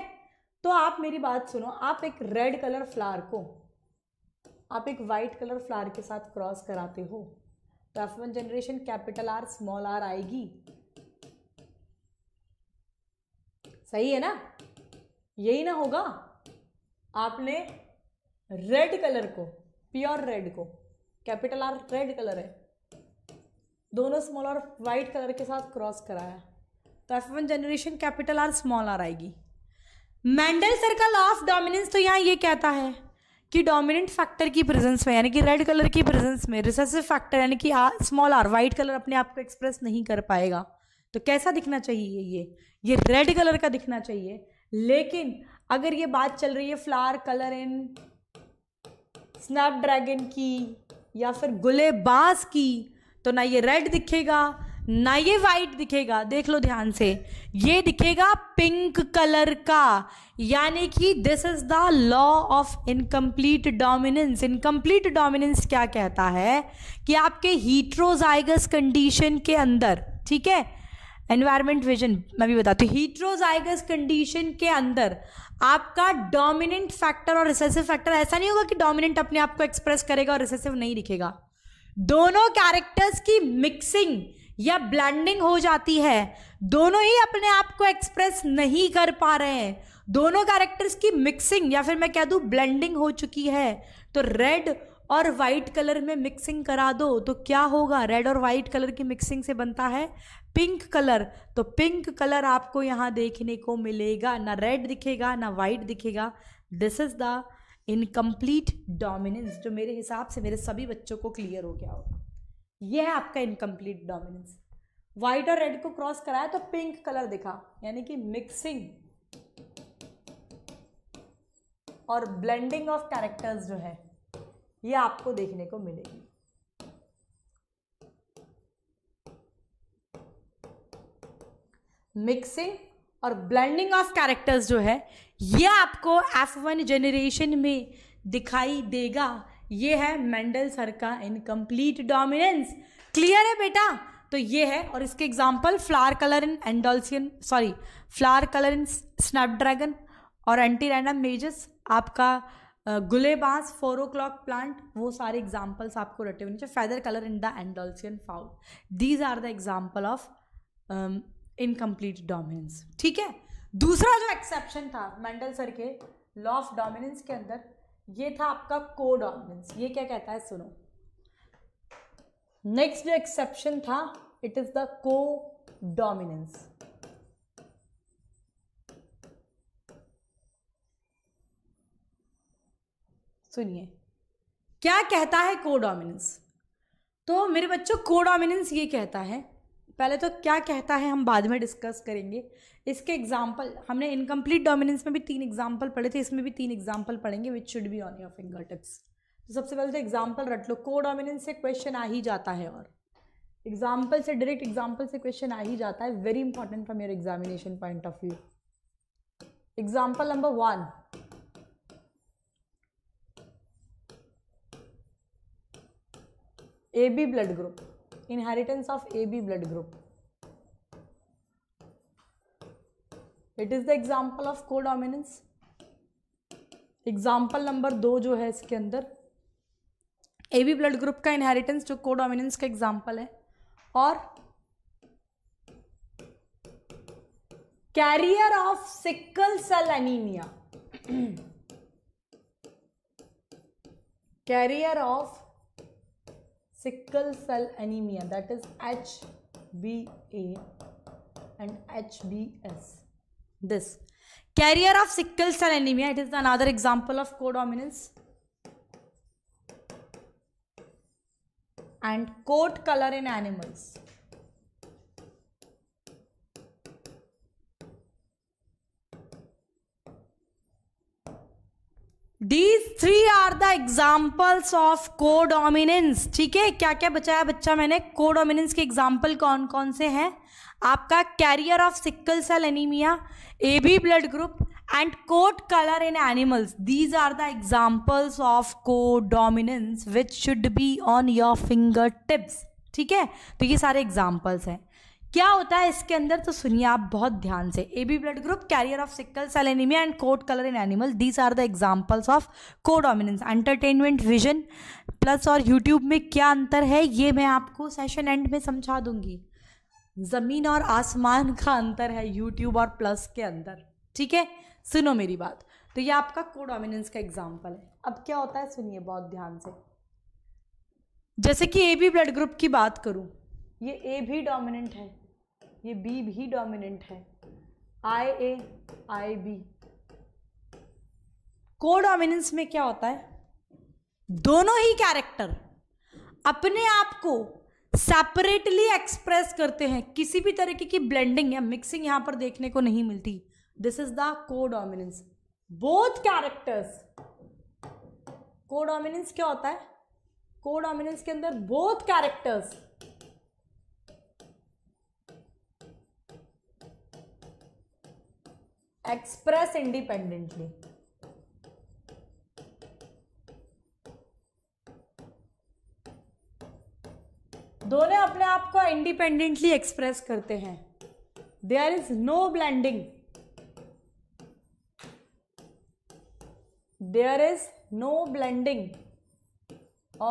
तो आप मेरी बात सुनो आप एक रेड कलर फ्लावर को आप एक वाइट कलर फ्लावर के साथ क्रॉस कराते हो तो F one generation capital R small R आएगी सही है ना यही ना होगा आपने रेड कलर को प्योर रेड को कैपिटल आर रेड कलर है दोनों स्मॉल आर वाइट कलर के साथ क्रॉस कराया तो F one generation capital R small R आएगी मैंडल सर्कल ऑफ डोमिनेंस तो यहाँ ये कहता है कि डोमिनेंट फैक्टर की प्रेजेंस में यानी कि रेड कलर की प्रेजेंस में रिसेसिव फैक्टर यानी कि स्मॉल आर वाइट कलर अपने आप को एक्सप्रेस नहीं कर पाएगा तो कैसा दिखना चाहिए ये ये रेड कलर का दिखना चाहिए लेकिन अगर ये बात चल रही है फ्लावर कलर इन स्नैपड्रैगन की या फिर गुलेबाज की तो ना ये रेड दिखेगा ना ये वाइट दिखेगा देख लो ध्यान से ये दिखेगा पिंक कलर का यानी कि this is the law of incomplete dominance incomplete dominance क्या कहता है कि आपके हीट्रोजाइगस कंडीशन के अंदर ठीक है एनवायरमेंट विजन मैं भी बताती हूँ हीट्रोजाइगस कंडीशन के अंदर आपका डोमिनेंट फैक्टर और रिसेसिव फैक्टर ऐसा नहीं होगा कि डोमिनेंट अपने आप को एक्सप्रेस करेगा और रिसेसिव नहीं दिखेगा दोनों कैरेक्टर्स की मिक्सिंग या ब्लैंडिंग हो जाती है दोनों ही अपने आप को एक्सप्रेस नहीं कर पा रहे हैं दोनों कैरेक्टर्स की मिक्सिंग या फिर मैं कह दूँ ब्लेंडिंग हो चुकी है तो रेड और वाइट कलर में मिक्सिंग करा दो तो क्या होगा रेड और वाइट कलर की मिक्सिंग से बनता है पिंक कलर तो पिंक कलर आपको यहाँ देखने को मिलेगा ना रेड दिखेगा ना वाइट दिखेगा this is the incomplete dominance जो मेरे हिसाब से मेरे सभी बच्चों को क्लियर हो गया होगा यह है आपका इनकम्प्लीट डोमिनेंस व्हाइट और रेड को क्रॉस कराया तो पिंक कलर दिखा यानी कि मिक्सिंग और ब्लेंडिंग ऑफ कैरेक्टर्स जो है ये आपको देखने को मिलेगी मिक्सिंग और ब्लेंडिंग ऑफ कैरेक्टर्स जो है ये आपको एफ वन जनरेशन में दिखाई देगा ये है मेंडल सर का इनकम्प्लीट डोमिनेंस क्लियर है बेटा तो ये है और इसके example flower colour in Andalusian sorry flower colour in snapdragon और एंटी रैंडम मेजस आपका गुलेबाज फोर ओ क्लॉक प्लांट वो सारे एग्जाम्पल्स आपको रटे हुए नीचे feather colour in the Andalusian fowl these are the example of incomplete dominance ठीक है दूसरा जो एक्सेप्शन था मंडल सर के लॉ ऑफ डोमिनेंस के अंदर ये था आपका को डोमिनेंस ये क्या कहता है सुनो नेक्स्ट जो एक्सेप्शन था it is the codominance सुनिए क्या कहता है को डोमिनेंस तो मेरे बच्चों को डोमिनेंस ये कहता है पहले तो क्या कहता है हम बाद में डिस्कस करेंगे इसके एग्जाम्पल हमने इनकम्प्लीट डोमिनेंस में भी तीन एग्जाम्पल पढ़े थे इसमें भी तीन एग्जाम्पल पढ़ेंगे which should be on your fingertips तो सबसे पहले तो एग्जाम्पल रट लो को डोमिनेंस से क्वेश्चन आ ही जाता है और एग्जाम्पल से डायरेक्ट एग्जाम्पल से क्वेश्चन आ ही जाता है very important from your examination point of view example number one A B blood group inheritance of AB blood group. It is the example of codominance. Example number दो जो है इसके अंदर ए बी ब्लड ग्रुप का inheritance जो codominance का example है और carrier of sickle cell anaemia carrier of sickle cell anemia that is HBA and HBS. This carrier of sickle cell anemia, it is another example of codominance. And coat color in animals. These three are the examples of codominance ठीक है क्या क्या बचाया बच्चा मैंने को codominance के example कौन कौन से हैं आपका carrier of sickle cell anaemia A B blood group and coat colour in animals these are the examples of codominance which should be on your fingertips ठीक है तो ये सारे एग्जाम्पल्स हैं क्या होता है इसके अंदर तो सुनिए आप बहुत ध्यान से A B blood group carrier of sickle cell anaemia and coat colour in animal these are the examples of codominance entertainment vision plus और यूट्यूब में क्या अंतर है ये मैं आपको सेशन एंड में समझा दूंगी ज़मीन और आसमान का अंतर है यूट्यूब और प्लस के अंदर ठीक है सुनो मेरी बात तो ये आपका को डोमिनेंस का एग्जाम्पल है अब क्या होता है सुनिए बहुत ध्यान से जैसे कि ए बी ब्लड ग्रुप की बात करूं ये ए भी डोमिनेंट है ये बी भी डोमिनेंट है आई ए आई बी को डोमिनेंस में क्या होता है दोनों ही कैरेक्टर अपने आप को सेपरेटली एक्सप्रेस करते हैं किसी भी तरीके की ब्लेंडिंग या मिक्सिंग यहां पर देखने को नहीं मिलती this is the codominance both characters codominance क्या होता है को डोमिनेंस के अंदर बोथ कैरेक्टर्स express independently दोनों अपने आप को इंडिपेंडेंटली एक्सप्रेस करते हैं there is no blending there is no blending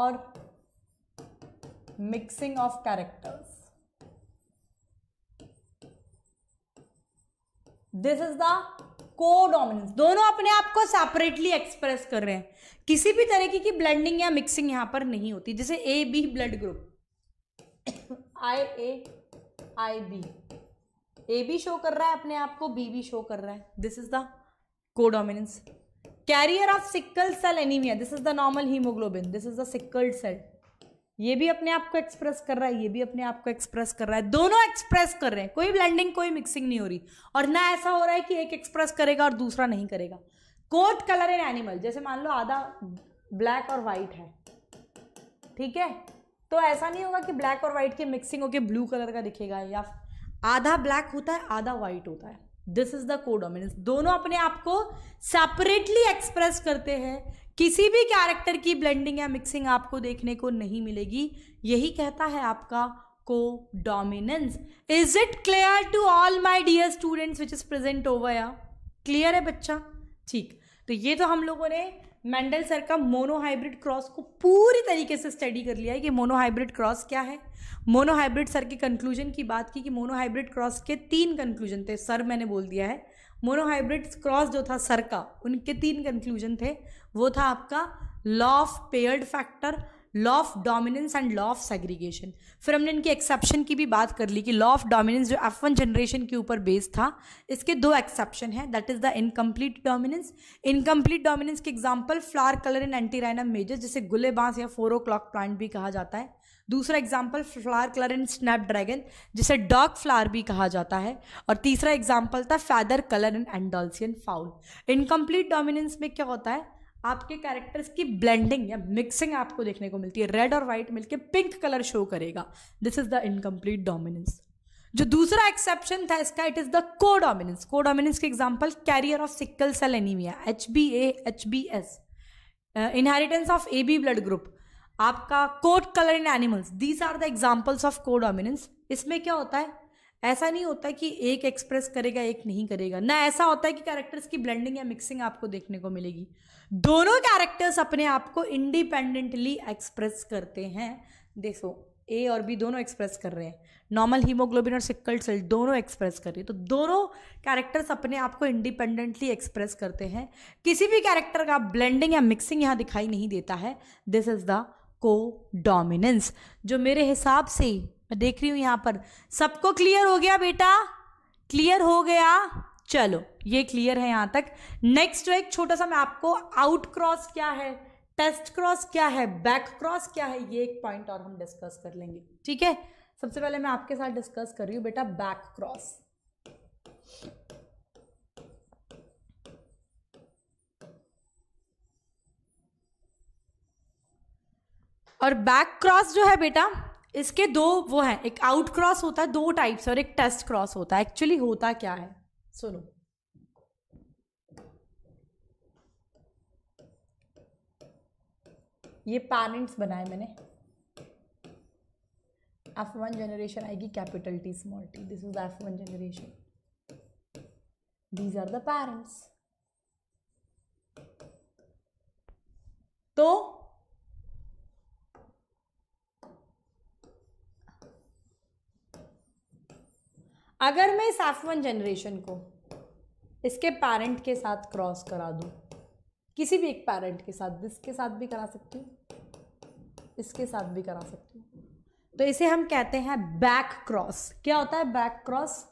और mixing of characters this is the codominance दोनों अपने आप को सेपरेटली एक्सप्रेस कर रहे हैं किसी भी तरीके की ब्लेंडिंग या मिक्सिंग यहां पर नहीं होती जैसे A B blood group I A I B A B show कर रहा है अपने आप को बी बी शो कर रहा है this is the codominance carrier of sickle cell anaemia this is the normal haemoglobin this is the sickled cell ये भी अपने आप को एक्सप्रेस कर रहा है ये भी अपने आप को एक्सप्रेस कर रहा है दोनों एक्सप्रेस कर रहे हैं कोई ब्लेंडिंग कोई मिक्सिंग नहीं हो रही और ना ऐसा हो रहा है कि एक एक्सप्रेस करेगा और दूसरा नहीं करेगा कोट कलर इन एनिमल जैसे मान लो आधा ब्लैक और वाइट है ठीक है तो ऐसा नहीं होगा कि ब्लैक और वाइट के मिक्सिंग होकर ब्लू कलर का दिखेगा या आधा ब्लैक होता है आधा वाइट होता है दिस इज द कोडोमिनेंस दोनों अपने आप को सेपरेटली एक्सप्रेस करते हैं किसी भी कैरेक्टर की ब्लेंडिंग या मिक्सिंग आपको देखने को नहीं मिलेगी यही कहता है आपका codominance is it clear to all my dear students which is present over या क्लियर है बच्चा ठीक तो ये तो हम लोगों ने मैंडल सर का मोनोहाइब्रिड क्रॉस को पूरी तरीके से स्टडी कर लिया है कि मोनोहाइब्रिड क्रॉस क्या है मोनोहाइब्रिड सर के कंक्लूजन की बात की कि मोनोहाइब्रिड क्रॉस के तीन कंक्लूजन थे सर मैंने बोल दिया है मोनोहाइब्रिड क्रॉस जो था सर का उनके तीन कंक्लूजन थे वो था आपका law of paired factor law of dominance and law of segregation फिर हमने इनकी एक्सेप्शन की भी बात कर ली कि लॉ ऑफ डोमिनेंस जो एफ वन जनरेशन के ऊपर बेस्ड था इसके दो एक्सेप्शन है that is the incomplete dominance incomplete dominance के example flower colour in antirrhinum majus जिसे गुले बांस या फोर ओ क्लॉक प्लांट भी कहा जाता है दूसरा example flower colour and dragon जिसे डार्क फ्लावर भी कहा जाता है और तीसरा एग्जाम्पल था feather colour and Andalusian fowl incomplete dominance में क्या होता है आपके कैरेक्टर्स की ब्लेंडिंग या मिक्सिंग आपको देखने को मिलती है रेड और व्हाइट मिलके पिंक कलर शो करेगा this is the incomplete dominance जो दूसरा एक्सेप्शन था इसका it is the codominance codominance के example carrier of sickle cell anaemia H B A H B S inheritance of A B blood group आपका coat colour in animals these are the examples of codominance इसमें क्या होता है ऐसा नहीं होता कि एक एक्सप्रेस करेगा एक नहीं करेगा ना ऐसा होता है कि कैरेक्टर्स की ब्लेंडिंग या मिक्सिंग आपको देखने को मिलेगी दोनों कैरेक्टर्स अपने आप को इंडिपेंडेंटली एक्सप्रेस करते हैं देखो ए और बी दोनों एक्सप्रेस कर रहे हैं नॉर्मल हीमोग्लोबिन और सिक्कल सेल दोनों एक्सप्रेस कर रही है तो दोनों कैरेक्टर्स अपने आप को इंडिपेंडेंटली एक्सप्रेस करते हैं किसी भी कैरेक्टर का ब्लेंडिंग या मिक्सिंग यहाँ दिखाई नहीं देता है this is the codominance जो मेरे हिसाब से मैं देख रही हूँ यहाँ पर सबको क्लियर हो गया बेटा क्लियर हो गया चलो ये क्लियर है यहाँ तक नेक्स्ट एक छोटा सा मैं आपको आउट क्रॉस क्या है टेस्ट क्रॉस क्या है बैक क्रॉस क्या है ये एक पॉइंट और हम डिस्कस कर लेंगे ठीक है सबसे पहले मैं आपके साथ डिस्कस कर रही हूँ बेटा बैक क्रॉस और बैक क्रॉस जो है बेटा इसके दो वो है एक आउट क्रॉस होता है दो टाइप्स और एक टेस्ट क्रॉस होता है एक्चुअली होता क्या है सुनो ये पेरेंट्स बनाए मैंने एफ वन जनरेशन आएगी capital T small T this is F one generation these are the parents तो अगर मैं इस एफ वन जनरेशन को इसके पेरेंट के साथ क्रॉस करा दूँ किसी भी एक पेरेंट के साथ इसके साथ भी करा सकती हूँ इसके साथ भी करा सकती हूँ तो इसे हम कहते हैं बैक क्रॉस क्या होता है back cross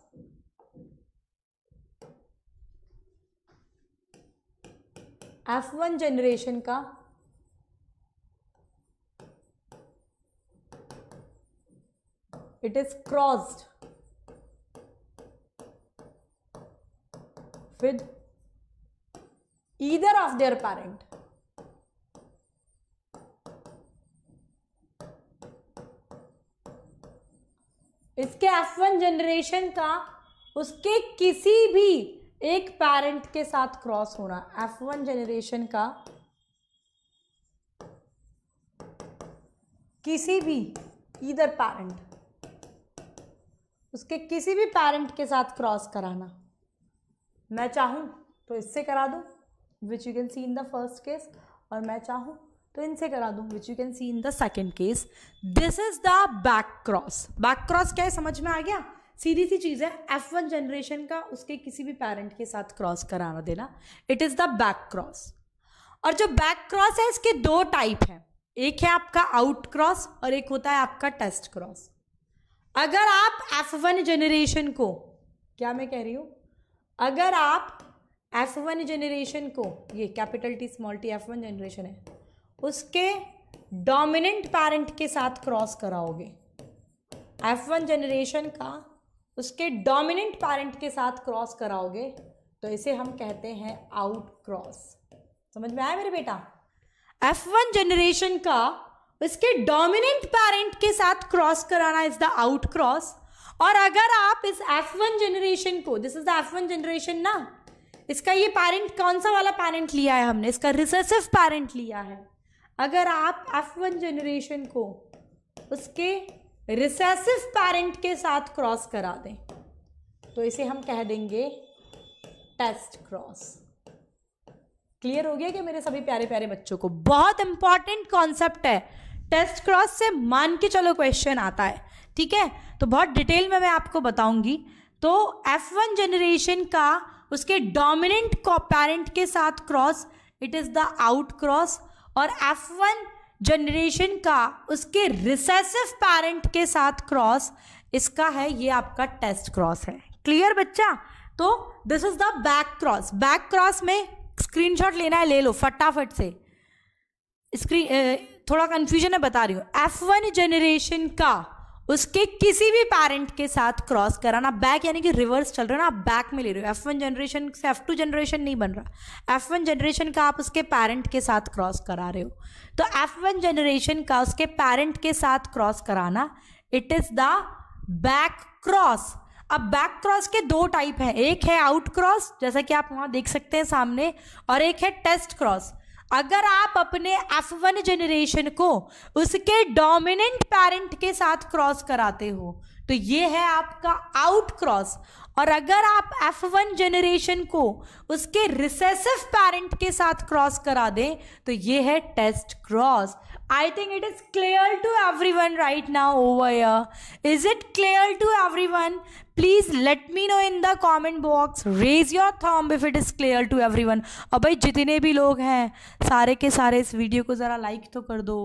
F one generation का it is crossed with either of their parent इसके F1 जनरेशन का उसके किसी भी एक पेरेंट के साथ क्रॉस होना F1 जनरेशन का किसी भी इधर पेरेंट उसके किसी भी पेरेंट के साथ क्रॉस कराना मैं चाहूँ तो इससे करा दूँ which you can see in the first case और मैं चाहूँ तो इनसे करा दूँ which you can see in the second case this is the back cross back cross क्या है समझ में आ गया सीधी सी चीज़ है एफ वन जनरेशन का उसके किसी भी पेरेंट के साथ क्रॉस कराना देना it is the back cross और जो बैक क्रॉस है इसके दो टाइप हैं एक है आपका आउट क्रॉस और एक होता है आपका टेस्ट क्रॉस अगर आप एफ वन जनरेशन को क्या मैं कह रही हूँ अगर आप एफ वन जनरेशन को ये capital T small T F one generation है उसके डोमिनेंट पेरेंट के साथ क्रॉस कराओगे एफ वन जनरेशन का उसके डोमिनेंट पेरेंट के साथ क्रॉस कराओगे तो इसे हम कहते हैं आउट क्रॉस समझ में आया मेरे बेटा एफ वन जनरेशन का उसके डोमिनेंट पेरेंट के साथ क्रॉस कराना इज द आउट क्रॉस और अगर आप इस एफ वन जनरेशन को this is the F one generation ना इसका ये पेरेंट कौन सा वाला पेरेंट लिया है हमने इसका रिसेसिव पेरेंट लिया है अगर आप एफ वन जनरेशन को उसके रिसेसिव पेरेंट के साथ क्रॉस करा दें तो इसे हम कह देंगे टेस्ट क्रॉस क्लियर हो गया कि मेरे सभी प्यारे प्यारे बच्चों को बहुत इंपॉर्टेंट कॉन्सेप्ट है टेस्ट क्रॉस से मान के चलो क्वेश्चन आता है ठीक है तो बहुत डिटेल में मैं आपको बताऊंगी तो एफ वन जनरेशन का उसके डोमिनेंट पेरेंट के साथ cross it is the out cross और एफ वन जनरेशन का उसके रिसेसिव पेरेंट के साथ क्रॉस इसका है ये आपका टेस्ट क्रॉस है क्लियर बच्चा तो this is the back cross back cross में स्क्रीनशॉट लेना है ले लो फटाफट से स्क्रीन थोड़ा कन्फ्यूजन है बता रही हूँ एफ वन जनरेशन का उसके किसी भी पेरेंट के साथ क्रॉस कराना बैक यानी कि रिवर्स चल रहा है ना आप बैक में ले रहे हो एफ वन जनरेशन से एफ टू जनरेशन नहीं बन रहा एफ वन जनरेशन का आप उसके पेरेंट के साथ क्रॉस करा रहे हो तो एफ वन जनरेशन का उसके पेरेंट के साथ क्रॉस कराना it is the back cross अब बैक क्रॉस के दो टाइप हैं एक है आउट क्रॉस जैसा कि आप वहां देख सकते हैं सामने और एक है टेस्ट क्रॉस अगर आप अपने एफ वन जनरेशन को उसके डोमिनेंट पेरेंट के साथ क्रॉस कराते हो तो ये है आपका आउट क्रॉस और अगर आप एफ वन जनरेशन को उसके रिसेसिव पेरेंट के साथ क्रॉस करा दें तो ये है test cross I think it is clear to everyone right now over is it clear to everyone please let me know in the comment box raise your thumb if it is clear to everyone और भाई जितने भी लोग हैं सारे के सारे इस वीडियो को ज़रा लाइक तो कर दो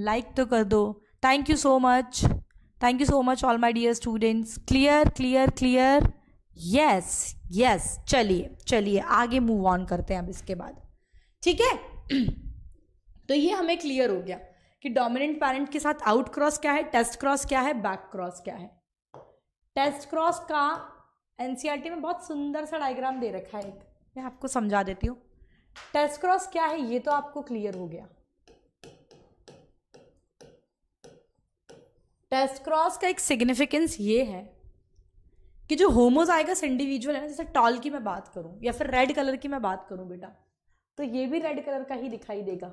लाइक तो कर दो thank you so much thank you so much all my dear students clear clear clear yes yes चलिए चलिए आगे मूव ऑन करते हैं अब इसके बाद ठीक है तो ये हमें क्लियर हो गया कि डोमिनेंट पेरेंट के साथ आउट क्रॉस क्या है टेस्ट क्रॉस क्या है बैक क्रॉस क्या है टेस्ट क्रॉस का एन में बहुत सुंदर सा डायग्राम दे रखा है एक मैं आपको समझा देती हूँ टेस्ट क्रॉस क्या है ये तो आपको क्लियर हो गया टेस्ट क्रॉस का एक सिग्निफिकेंस ये है कि जो होमोजाइगस इंडिविजुअल है ना जैसे टॉल की मैं बात करूँ या फिर रेड कलर की मैं बात करूँ बेटा तो ये भी रेड कलर का ही दिखाई देगा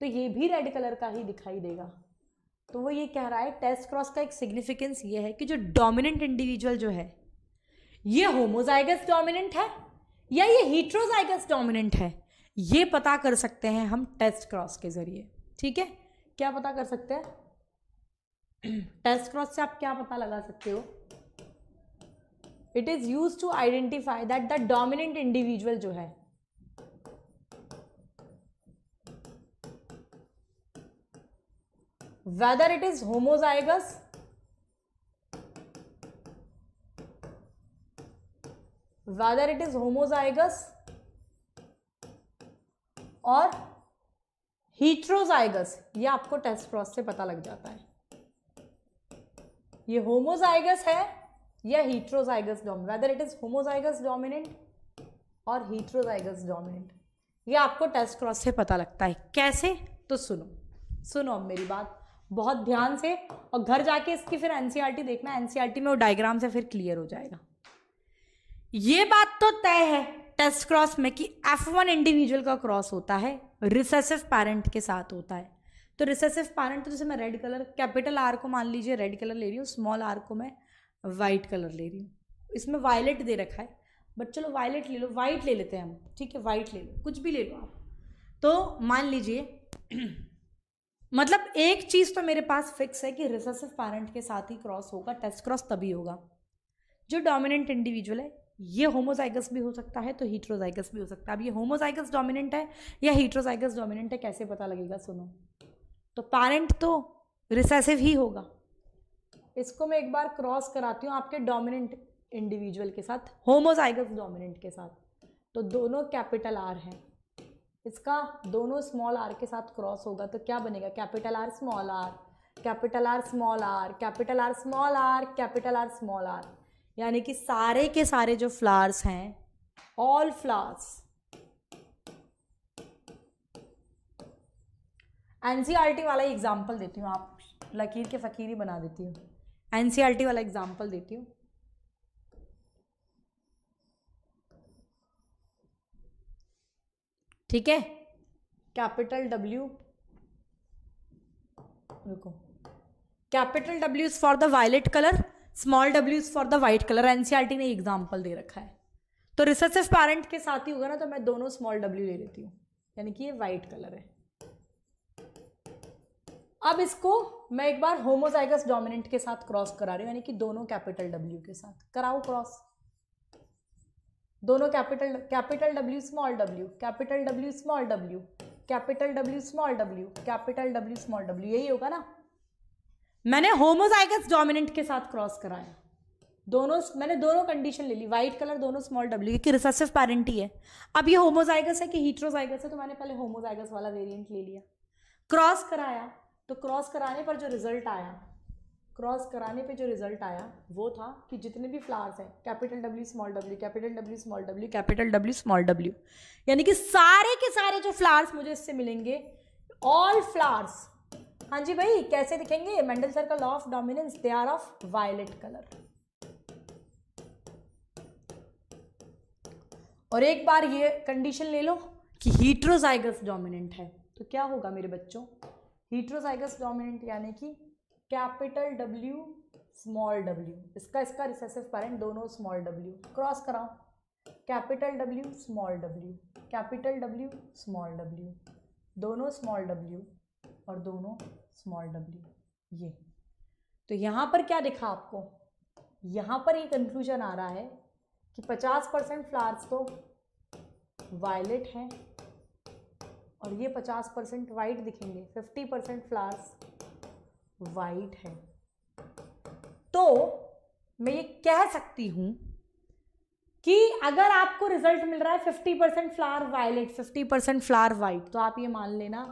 तो ये भी रेड कलर का ही दिखाई देगा तो वो ये कह रहा है टेस्ट क्रॉस का एक सिग्निफिकेंस ये है कि जो डोमिनेंट इंडिविजुअल जो है ये होमोजाइगस डोमिनेंट है या ये हीट्रोजाइगस डोमिनेंट है ये पता कर सकते हैं हम टेस्ट क्रॉस के ज़रिए ठीक है क्या पता कर सकते हैं टेस्ट (clears throat) क्रॉस से आप क्या पता लगा सकते हो it is use to identify that the dominant individual जो है whether it is homozygous whether it is homozygous और हीट्रोजाइगस ये आपको टेस्ट क्रॉस से पता लग जाता है ये होमोजाइगस है या हीट्रोजाइगस डोम whether it is homozygous dominant और हीट्रोजाइगस डोमिनेंट ये आपको टेस्ट क्रॉस से पता लगता है कैसे तो सुनो सुनो अब मेरी बात बहुत ध्यान से और घर जाके इसकी फिर एनसीईआरटी e देखना एनसीईआरटी e में वो डायग्राम से फिर क्लियर हो जाएगा ये बात तो तय है टेस्ट क्रॉस में कि एफ वन इंडिविजुअल का क्रॉस होता है रिसेसिव पेरेंट के साथ होता है तो रिसेसिव पैरेंट तो जैसे मैं रेड कलर कैपिटल आर को मान लीजिए रेड कलर ले रही हूँ स्मॉल आर को मैं वाइट कलर ले रही हूँ इसमें वायलेट दे रखा है बट चलो वायलेट ले लो वाइट ले लेते हैं हम ठीक है वाइट ले लो कुछ भी ले लो आप तो मान लीजिए मतलब एक चीज़ तो मेरे पास फिक्स है कि रिसेसिव पेरेंट के साथ ही क्रॉस होगा टेस्ट क्रॉस तभी होगा जो डोमिनेंट इंडिविजुअल है ये होमोजाइगस भी हो सकता है तो हीट्रोजाइगस भी हो सकता है अब ये होमोजाइगस डोमिनेंट है या हीट्रोजाइगस डोमिनेंट है कैसे पता लगेगा सुनो तो पेरेंट तो रिसेसिव ही होगा इसको मैं एक बार क्रॉस कराती हूँ आपके डोमिनेंट इंडिविजुअल के साथ होमोजाइगस डोमिनेंट के साथ तो दोनों कैपिटल आर हैं इसका दोनों स्मॉल आर के साथ क्रॉस होगा तो क्या बनेगा capital R small R capital R small R capital R small R capital R small R यानी कि सारे के सारे जो फ्लावर्स हैं ऑल फ्लावर्स एनसीईआरटी वाला एग्जाम्पल एग्जांपल देती हूँ आप लकीर के फ़कीर ही बना देती हूँ एनसीईआरटी e वाला एग्जांपल देती हूँ ठीक है कैपिटल डब्ल्यू रुको capital W is for the violet colour small W is for the white colour NCERT ने एग्जाम्पल दे रखा है तो रिसर्सिव पैरेंट के साथ ही होगा ना तो मैं दोनों स्मॉल डब्ल्यू ले लेती हूँ यानी कि ये व्हाइट कलर है अब इसको मैं एक बार होमोजाइगस डोमिनेंट के साथ क्रॉस करा रही हूँ यानी कि दोनों कैपिटल डब्ल्यू के साथ कराओ क्रॉस दोनों capital capital W small W capital W small W capital W small W capital W small W यही होगा ना मैंने होमोजाइगस डोमिनेंट के साथ क्रॉस कराया दोनों मैंने दोनों कंडीशन ले ली व्हाइट कलर दोनों स्मॉल डब्ल्यू क्योंकि रिसेसिव ही है अब ये होमोजाइगस है कि हीट्रोजाइगस है तो मैंने पहले होमोजाइगस वाला वेरिएंट ले लिया क्रॉस कराया तो क्रॉस कराने पर जो रिजल्ट आया क्रॉस कराने पे जो रिजल्ट आया वो था कि जितने भी फ्लावर्स हैं capital W small W capital W small W capital W small W यानी कि सारे के सारे जो फ्लावर्स मुझे इससे मिलेंगे ऑल फ्लावर्स हाँ जी भाई कैसे दिखेंगे Mendel circle of dominance they are of violet colour और एक बार ये कंडीशन ले लो कि हीट्रोजाइगस डोमिनेंट है तो क्या होगा मेरे बच्चों हीट्रोजाइगस डोमिनेंट यानी कि कैपिटल डब्ल्यू स्मॉल डब्ल्यू इसका इसका रिसेसिव पैरेंट दोनों स्मॉल डब्ल्यू क्रॉस कराओ capital W small W capital W small W दोनों स्मॉल डब्ल्यू और दोनों स्मॉल डब्ल्यू ये तो यहाँ पर क्या दिखा आपको यहाँ पर ये कंक्लूजन आ रहा है कि 50 परसेंट फ्लावर्स तो वायलेट हैं और ये 50 परसेंट वाइट दिखेंगे 50 परसेंट फ्लावर्स वाइट है तो मैं ये कह सकती हूं कि अगर आपको रिजल्ट मिल रहा है fifty percent flower violet fifty percent flower white तो आप ये मान लेना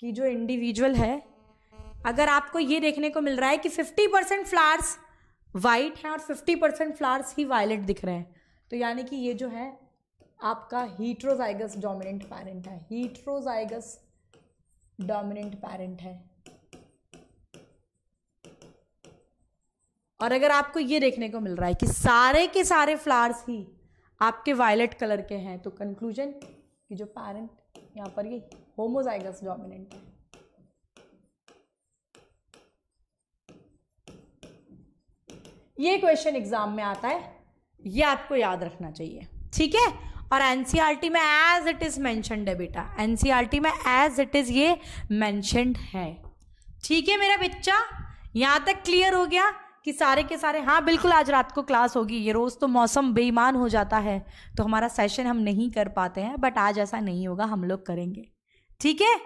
कि जो इंडिविजुअल है अगर आपको ये देखने को मिल रहा है कि फिफ्टी परसेंट फ्लावर्स वाइट हैं और फिफ्टी परसेंट फ्लावर्स ही वायलेट दिख रहे हैं तो यानी कि ये जो है आपका हीट्रोजाइगस डोमिनेंट पैरेंट है हीट्रोजाइगस डोमिनेंट पैरेंट है और अगर आपको ये देखने को मिल रहा है कि सारे के सारे फ्लावर्स ही आपके वायलेट कलर के हैं तो कंक्लूजन कि जो पेरेंट यहाँ पर ये होमोजाइगस डोमिनेंट है ये क्वेश्चन एग्जाम में आता है ये आपको याद रखना चाहिए ठीक है और एनसीईआरटी e में एज इट इज मेंशनड है बेटा एनसीईआरटी e में एज इट इज ये मैं है ठीक है मेरा बच्चा यहां तक क्लियर हो गया कि सारे के सारे हाँ बिल्कुल आज रात को क्लास होगी ये रोज़ तो मौसम बेईमान हो जाता है तो हमारा सेशन हम नहीं कर पाते हैं बट आज ऐसा नहीं होगा हम लोग करेंगे ठीक है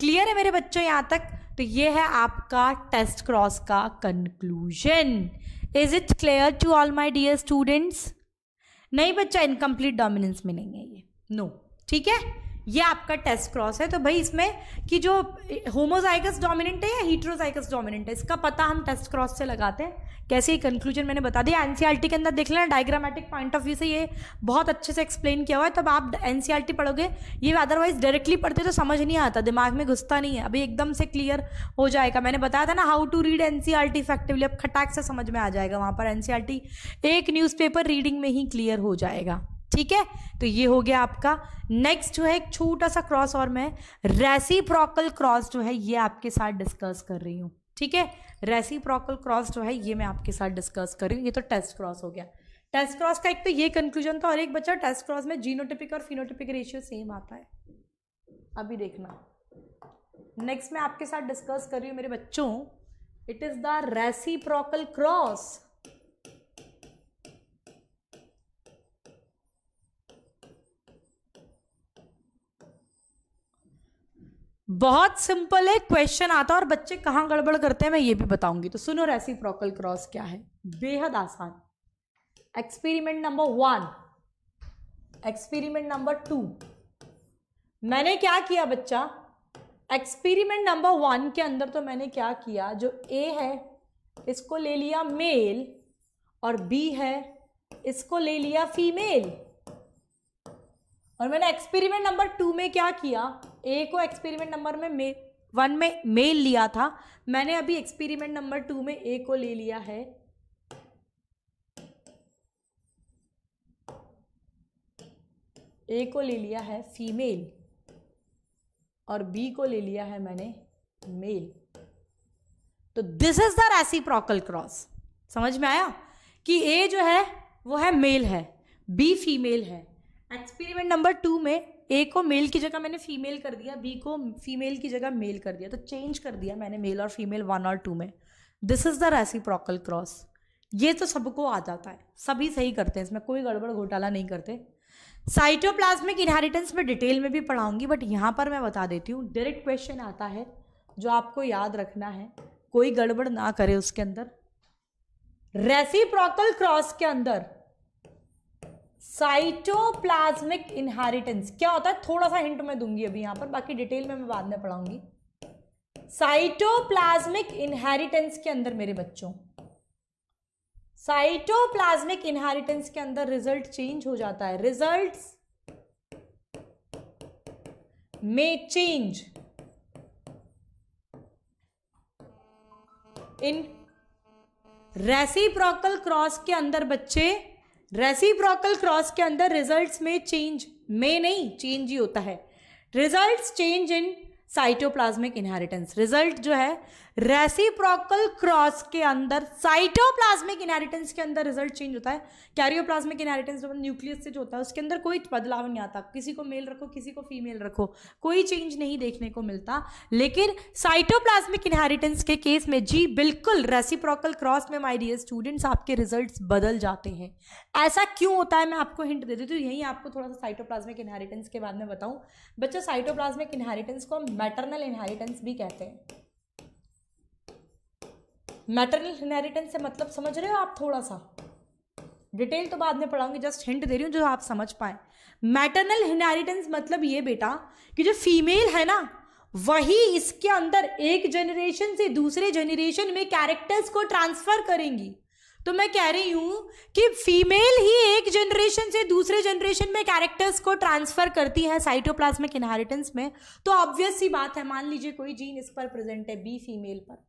क्लियर है मेरे बच्चों यहाँ तक तो ये है आपका टेस्ट क्रॉस का conclusion is it clear to all my dear students नहीं बच्चा इनकम्प्लीट डोमिनेंस में नहीं है ये नो no. ठीक है ये आपका टेस्ट क्रॉस है तो भाई इसमें कि जो होमोजाइगस डोमिनेंट है या हीट्रोजाइगस डोमिनेंट है इसका पता हम टेस्ट क्रॉस से लगाते हैं कैसे ये कंक्लूजन मैंने बता दिया एनसीईआरटी के अंदर देख लेना डायग्रामेटिक पॉइंट ऑफ व्यू से ये बहुत अच्छे से एक्सप्लेन किया हुआ है तब आप एनसीईआरटी पढ़ोगे ये अदरवाइज डायरेक्टली पढ़ते तो समझ नहीं आता दिमाग में घुसता नहीं है अभी एकदम से क्लियर हो जाएगा मैंने बताया था ना how to read NCERT effectively अब खटाक से समझ में आ जाएगा वहाँ पर एनसीईआरटी एक न्यूज़पेपर रीडिंग में ही क्लियर हो जाएगा ठीक है तो ये हो गया आपका नेक्स्ट जो है एक छोटा सा क्रॉस और मैं रेसी प्रोकल क्रॉस जो है ये आपके साथ डिस्कस कर रही हूँ ठीक है रेसी प्रोकल क्रॉस जो है ये मैं आपके साथ डिस्कस कर रही हूँ ये तो टेस्ट क्रॉस हो गया टेस्ट क्रॉस का एक तो ये कंक्लूजन था और एक बच्चा टेस्ट क्रॉस में जीनोटिपिक और फिनोटिपिक रेशियो सेम आता है अभी देखना नेक्स्ट मैं आपके साथ डिस्कस कर रही हूँ मेरे बच्चों इट इज़ द प्रोकल क्रॉस बहुत सिंपल है क्वेश्चन आता है और बच्चे कहाँ गड़बड़ करते हैं मैं ये भी बताऊंगी तो सुनो प्रोकल क्रॉस क्या है बेहद आसान experiment number one experiment number two मैंने क्या किया बच्चा एक्सपेरिमेंट नंबर वन के अंदर तो मैंने क्या किया जो ए है इसको ले लिया मेल और बी है इसको ले लिया फीमेल और मैंने एक्सपेरिमेंट नंबर टू में क्या किया ए को एक्सपेरिमेंट नंबर में मे वन में मेल लिया था मैंने अभी एक्सपेरिमेंट नंबर टू में ए को ले लिया है ए को ले लिया है फीमेल और बी को ले लिया है मैंने मेल तो दिस इज द प्रोकल क्रॉस समझ में आया कि ए जो है वो है मेल है बी फीमेल है एक्सपेरिमेंट नंबर टू में ए को मेल की जगह मैंने फीमेल कर दिया बी को फीमेल की जगह मेल कर दिया तो चेंज कर दिया मैंने मेल और फीमेल वन और टू में this is the reciprocal cross ये तो सबको आ जाता है सभी सही करते हैं इसमें कोई गड़बड़ घोटाला नहीं करते साइटोप्लाज्मिक इनहेरिटेंस में डिटेल में भी पढ़ाऊंगी बट यहाँ पर मैं बता देती हूँ डायरेक्ट क्वेश्चन आता है जो आपको याद रखना है कोई गड़बड़ ना करे उसके अंदर रेसी प्रोकल क्रॉस के अंदर साइटोप्लाज्मिक इनहेरिटेंस क्या होता है थोड़ा सा हिंट मैं दूंगी अभी यहां पर बाकी डिटेल में मैं बाद में पढ़ाऊंगी साइटोप्लाज्मिक इनहेरिटेंस के अंदर मेरे बच्चों साइटोप्लाज्मिक इनहेरिटेंस के अंदर रिजल्ट चेंज हो जाता है रिजल्ट मे चेंज इन रेसिप्रोकल क्रॉस के अंदर बच्चे रेसिप्रोकल क्रॉस के अंदर रिजल्ट्स में चेंज में नहीं चेंज ही होता है results change in cytoplasmic inheritance result जो है रेसिप्रोकल क्रॉस के अंदर साइटोप्लाज्मिक इनहेरिटेंस के अंदर रिजल्ट चेंज होता है कैरियोप्लाज्मिक इनहेरिटेंस जो न्यूक्लियस से जो होता है उसके अंदर कोई बदलाव नहीं आता किसी को मेल रखो किसी को फीमेल रखो कोई चेंज नहीं देखने को मिलता लेकिन साइटोप्लाज्मिक इनहेरिटेंस के केस में जी बिल्कुल रेसिप्रोकल क्रॉस में माई डियर स्टूडेंट्स आपके रिजल्ट बदल जाते हैं ऐसा क्यों होता है मैं आपको हिंट दे देती हूँ यही आपको थोड़ा सा साइटोप्लाज्मिक इनहेरिटेंस के बारे में बताऊँ बच्चों साइटोप्लाज्मिक इनहेरिटेंस को हम मैटरनल इनहेरिटेंस भी कहते हैं मैटरनल इनहेरिटेंस से मतलब समझ रहे हो आप थोड़ा सा डिटेल तो बाद में पढ़ाऊंगी जस्ट हिंट दे रही हूँ जो आप समझ पाए मैटरनल इनहेरिटेंस मतलब ये बेटा कि जो फीमेल है ना वही इसके अंदर एक जनरेशन से दूसरे जनरेशन में कैरेक्टर्स को ट्रांसफर करेंगी तो मैं कह रही हूं कि फीमेल ही एक जनरेशन से दूसरे जनरेशन में कैरेक्टर्स को ट्रांसफर करती है साइटोप्लाज्मिक इनहेरिटेंस में तो ऑब्वियस ही बात है मान लीजिए कोई जीन इस पर प्रेजेंट है बी फीमेल पर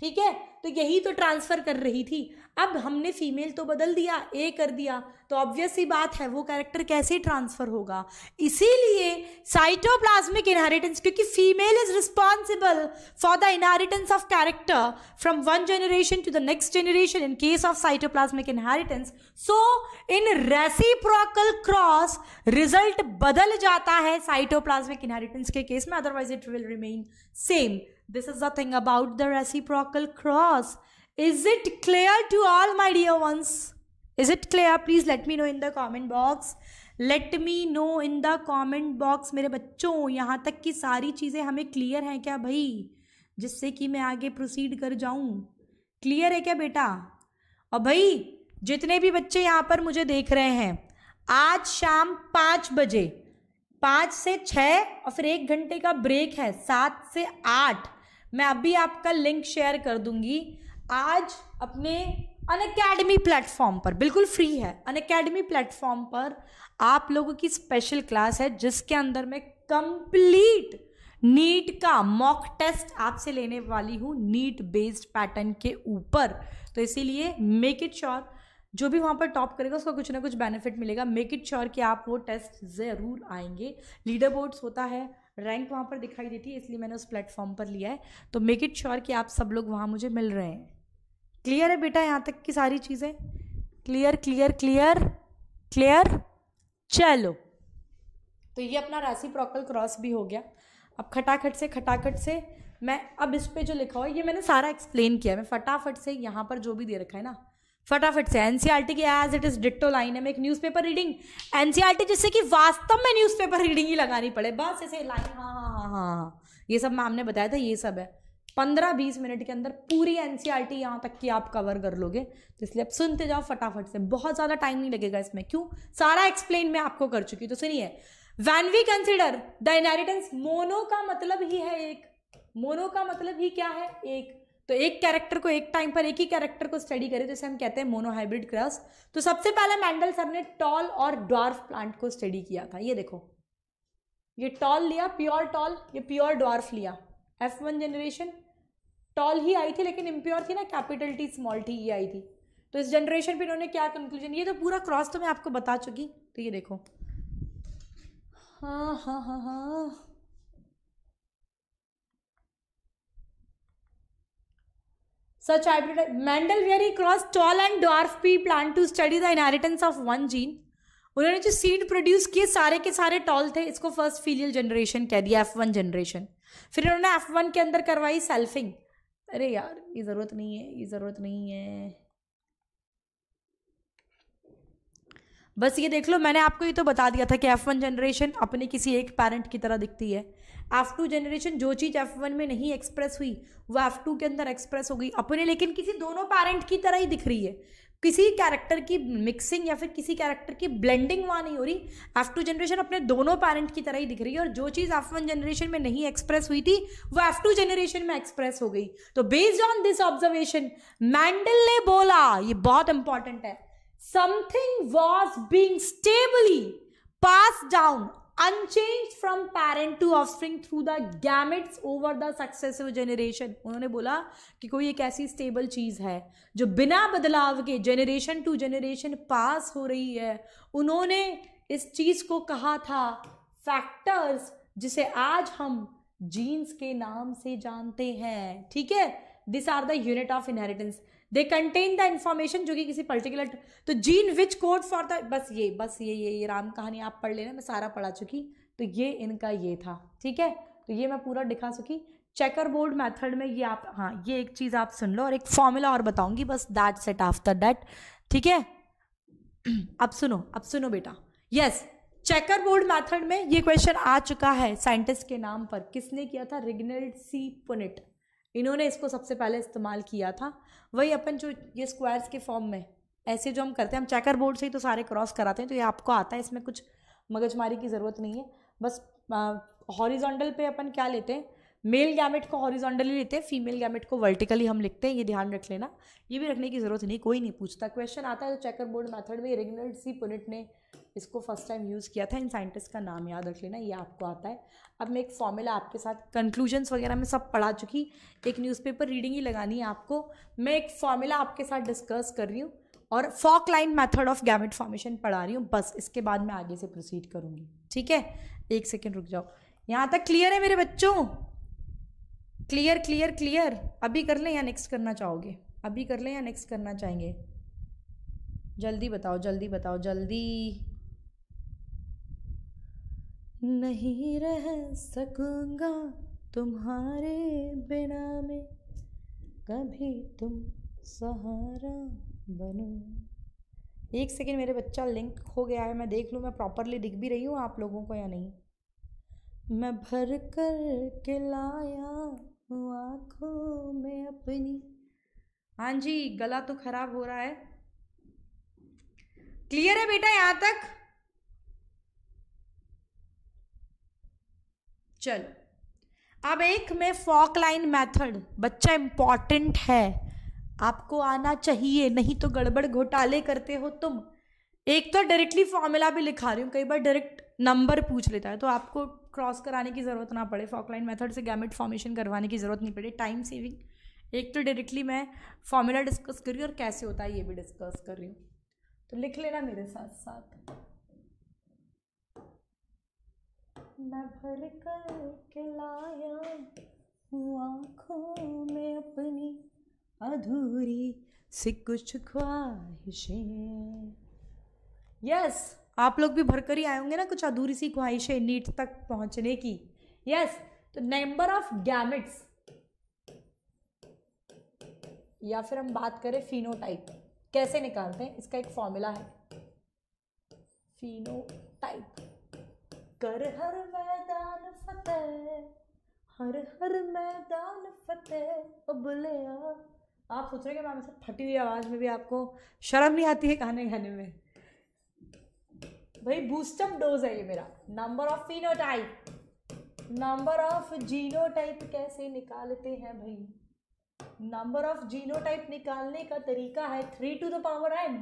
ठीक है तो यही तो ट्रांसफ़र कर रही थी अब हमने फीमेल तो बदल दिया ए कर दिया तो ऑब्वियस ही बात है वो कैरेक्टर कैसे ट्रांसफ़र होगा इसीलिए साइटोप्लाज्मिक इनहेरिटेंस क्योंकि female is responsible for the inheritance of character from one generation to the next generation in case of cytoplasmic inheritance so in reciprocal cross result बदल जाता है साइटोप्लाज्मिक इनहेरिटेंस के case में otherwise it will remain same this is the thing about the reciprocal cross is it clear to all my dear ones is it clear please let me know in the comment box let me know in the comment box मेरे बच्चों यहाँ तक की सारी चीज़ें हमें clear हैं क्या भाई जिससे कि मैं आगे प्रोसीड कर जाऊँ क्लियर है क्या बेटा और भाई जितने भी बच्चे यहाँ पर मुझे देख रहे हैं आज शाम पाँच बजे पाँच से छः और फिर एक घंटे का ब्रेक है सात से आठ मैं अभी आपका लिंक शेयर कर दूंगी आज अपने अन अकेडमी प्लेटफॉर्म पर बिल्कुल फ्री है अन अकेडमी प्लेटफॉर्म पर आप लोगों की स्पेशल क्लास है जिसके अंदर मैं कंप्लीट नीट का मॉक टेस्ट आपसे लेने वाली हूँ नीट बेस्ड पैटर्न के ऊपर तो इसीलिए मेक इट श्योर जो भी वहाँ पर टॉप करेगा उसका कुछ ना कुछ बेनिफिट मिलेगा मेक इट श्योर कि आप वो टेस्ट ज़रूर आएंगे लीडर बोर्ड्स होता है रैंक वहाँ पर दिखाई देती है इसलिए मैंने उस प्लेटफॉर्म पर लिया है तो मेक इट श्योर कि आप सब लोग वहाँ मुझे मिल रहे हैं क्लियर है बेटा यहाँ तक की सारी चीज़ें क्लियर क्लियर क्लियर क्लियर चलो तो ये अपना राशि प्रॉकल क्रॉस भी हो गया अब खटाखट से खटाखट से मैं अब इस पर जो लिखा हुआ है ये मैंने सारा एक्सप्लेन किया है मैं फटाफट से यहाँ पर जो भी दे रखा है ना फटाफट से एनसीईआरटी e की as it is ditto line है में एक न्यूज़पेपर रीडिंग एनसीईआरटी जिससे कि वास्तव में न्यूज़पेपर रीडिंग ही लगानी पड़े बस ऐसे लाइन हाँ हाँ, हाँ हाँ हाँ हाँ ये सब मैम ने बताया था ये सब है पंद्रह बीस मिनट के अंदर पूरी एन सी आर टी यहाँ तक की आप कवर कर लोगे तो इसलिए आप सुनते जाओ फटाफट से बहुत ज़्यादा टाइम नहीं लगेगा इसमें क्यों सारा एक्सप्लेन मैं आपको कर चुकी हूँ तो सुनिए when we consider the inheritance mono का मतलब ही है एक मोनो का मतलब ही क्या है एक तो एक कैरेक्टर को एक टाइम पर एक ही कैरेक्टर को स्टडी करें जैसे हम कहते हैं मोनोहाइब्रिड क्रस तो सबसे पहले मैंडल सर ने टॉल और ड्वार्फ प्लांट को स्टडी किया था ये देखो ये टॉल लिया प्योर टॉल ये प्योर ड्वार्फ लिया एफ वन जनरेशन टॉल ही आई थी लेकिन इम्प्योर थी ना कैपिटल टी स्मॉल टी ये आई थी तो इस जनरेशन पे इन्होंने क्या कंक्लूजन ये तो पूरा क्रॉस तो मैं आपको बता चुकी तो ये देखो हाँ हाँ हाँ हाँ Such hybrid Mendelberry cross tall and dwarf pea plant to study the inheritance of one gene. उन्होंने जो सीड प्रोड्यूस किए सारे के सारे टॉल थे इसको फर्स्ट फीलियल जनरेशन कह दिया एफ वन जनरेशन फिर उन्होंने एफ वन के अंदर करवाई सेल्फिंग अरे यार ये ज़रूरत नहीं है ये ज़रूरत नहीं है बस ये देख लो मैंने आपको ये तो बता दिया था कि एफ वन जनरेशन अपने किसी एक पेरेंट की तरह दिखती है एफ टू जनरेशन जो चीज़ एफ वन में नहीं एक्सप्रेस हुई वो एफ टू के अंदर एक्सप्रेस हो गई अपने लेकिन किसी दोनों पेरेंट की तरह ही दिख रही है किसी कैरेक्टर की मिक्सिंग या फिर किसी कैरेक्टर की ब्लेंडिंग वहाँ नहीं हो रही एफ टू जनरेशन अपने दोनों पेरेंट की तरह ही दिख रही है और जो चीज़ एफ वन जनरेशन में नहीं एक्सप्रेस हुई थी वो एफ टू जनरेशन में एक्सप्रेस हो गई तो based on this observation Mendel ने बोला ये बहुत इंपॉर्टेंट है something was being stably passed down unchanged from parent to offspring through the gametes over the successive generation उन्होंने बोला कि कोई एक ऐसी स्टेबल चीज़ है जो बिना बदलाव के जेनरेशन टू जेनरेशन पास हो रही है उन्होंने इस चीज़ को कहा था फैक्टर्स जिसे आज हम जीन्स के नाम से जानते हैं ठीक है this are the unit of inheritance they contain the information जो कि किसी पर्टिकुलर तो gene which code for the बस ये बस ये ये ये राम कहानी आप पढ़ लेना मैं सारा पढ़ा चुकी तो ये इनका ये था ठीक है तो ये मैं पूरा दिखा चुकी चेकर बोर्ड मैथड में ये आप हाँ ये एक चीज़ आप सुन लो और एक फॉर्मूला और बताऊंगी बस दैट सेट आफ्टर दैट ठीक है (clears throat) अब सुनो अब सुनो बेटा यस चेकर बोर्ड मैथड में ये क्वेश्चन आ चुका है साइंटिस्ट के नाम पर किसने किया था रिग्नल्ड सी पुनिट इन्होंने इसको सबसे पहले इस्तेमाल किया था वही अपन जो ये स्क्वायर्स के फॉर्म में ऐसे जो हम करते हैं हम चेकर बोर्ड से ही तो सारे क्रॉस कराते हैं तो ये आपको आता है इसमें कुछ मगजमारी की ज़रूरत नहीं है बस हॉरिजॉन्टल पे अपन क्या लेते हैं मेल गैमेट को हॉरिजॉन्टली लेते हैं फीमेल गैमेट को वर्टिकली हम लिखते हैं ये ध्यान रख लेना ये भी रखने की ज़रूरत नहीं कोई नहीं पूछता क्वेश्चन आता है तो चेकर बोर्ड मैथड में रेगुलर सी पुनिट ने इसको फर्स्ट टाइम यूज़ किया था इन साइंटिस्ट का नाम याद रख लेना ये आपको आता है अब मैं एक फॉर्मूला आपके साथ कंक्लूजन्स वगैरह मैं सब पढ़ा चुकी एक न्यूज़पेपर रीडिंग ही लगानी है आपको मैं एक फॉर्मूला आपके साथ डिस्कस कर रही हूँ और fork line method of gamete formation पढ़ा रही हूँ बस इसके बाद मैं आगे से प्रोसीड करूँगी ठीक है एक सेकेंड रुक जाओ यहाँ तक क्लियर है मेरे बच्चों क्लियर क्लियर क्लियर अभी कर लें या नेक्स्ट करना चाहोगे अभी कर लें या नेक्स्ट करना चाहेंगे जल्दी बताओ जल्दी बताओ जल्दी नहीं रह सकूंगा तुम्हारे बिना मैं कभी तुम सहारा बनो एक सेकेंड मेरे बच्चा लिंक हो गया है मैं देख लूँ मैं प्रॉपरली दिख भी रही हूँ आप लोगों को या नहीं मैं भर कर के लाया हूँ आँखों में अपनी हाँ जी गला तो खराब हो रहा है क्लियर है बेटा यहाँ तक चलो अब एक में फॉक लाइन मेथड बच्चा इम्पॉर्टेंट है आपको आना चाहिए नहीं तो गड़बड़ घोटाले करते हो तुम एक तो डायरेक्टली फॉर्मूला भी लिखा रही हूँ कई बार डायरेक्ट नंबर पूछ लेता है तो आपको क्रॉस कराने की ज़रूरत ना पड़े फॉकलाइन मेथड से गैमेट फॉर्मेशन करवाने की ज़रूरत नहीं पड़े टाइम सेविंग एक तो डायरेक्टली मैं फॉर्मूला डिस्कस कर रही हूँ और कैसे होता है ये भी डिस्कस कर रही हूँ तो लिख लेना मेरे साथ साथ मैं भर कर के लाया हूँ आँखों में अपनी अधूरी से कुछ ख्वाहिशें यस आप लोग भी भरकर ही आए होंगे ना कुछ अधूरी सी ख्वाहिशें नीट तक पहुंचने की यस yes, तो नंबर ऑफ गैमेट्स या फिर हम बात करें फिनोटाइप कैसे निकालते हैं इसका एक फॉर्मूला है फिनोटाइप कर हर मैदान फतेह हर हर मैदान फतेह बुलेया आप सोच रहे कि मैम ऐसे फटी हुई आवाज़ में भी आपको शर्म नहीं आती है गाने गाने में भाई बूस्टअप डोज है ये मेरा number of type number of genotype कैसे निकालते हैं भाई नंबर ऑफ जीनो टाइप निकालने का तरीका है three to the power N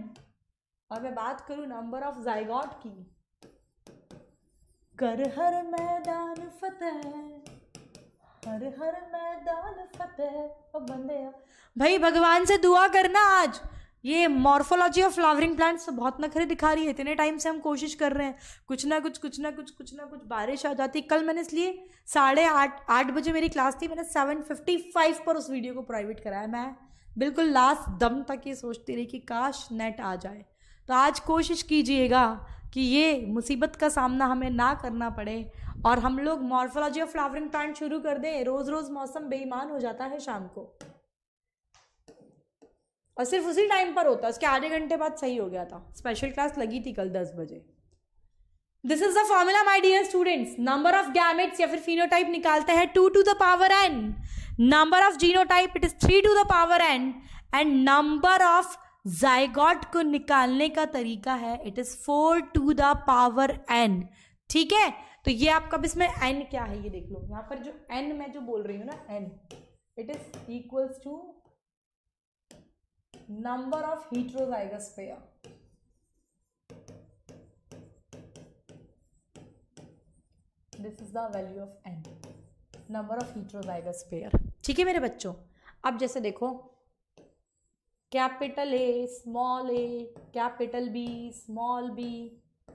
और मैं बात करूं नंबर ऑफ जायगॉट की कर हर मैदान फतेह हर हर मैदान फतेह बंदे भाई भगवान से दुआ करना आज ये मॉर्फोलॉजी ऑफ फ्लावरिंग प्लांट्स बहुत नखरे दिखा रही है इतने टाइम से हम कोशिश कर रहे हैं कुछ ना कुछ कुछ ना कुछ कुछ ना कुछ बारिश आ जाती कल मैंने इसलिए साढ़े आठ आठ बजे मेरी क्लास थी मैंने सेवन फिफ्टी फाइव पर उस वीडियो को प्राइवेट कराया मैं बिल्कुल लास्ट दम तक ये सोचती रही कि काश नेट आ जाए तो आज कोशिश कीजिएगा कि ये मुसीबत का सामना हमें ना करना पड़े और हम लोग मॉर्फोलॉजी ऑफ फ्लावरिंग प्लांट शुरू कर दें रोज़ रोज़ मौसम बेईमान हो जाता है शाम को और सिर्फ उसी टाइम पर होता उसके आधे घंटे बाद सही हो गया था स्पेशल क्लास लगी थी कल दस बजे this is the formula my dear students number of gametes या फिर फिनोटाइप निकालते हैं two to the power N number of genotype it is three to the power N and number of zygote को निकालने का तरीका है it is four to the power N ठीक है तो ये आपका इसमें एन क्या है ये देख लो यहां पर जो एन मैं जो बोल रही हूं ना N it is equals to number of heterozygous pair this is the value of N number of heterozygous pair ठीक है मेरे बच्चों अब जैसे देखो capital A small A capital B small B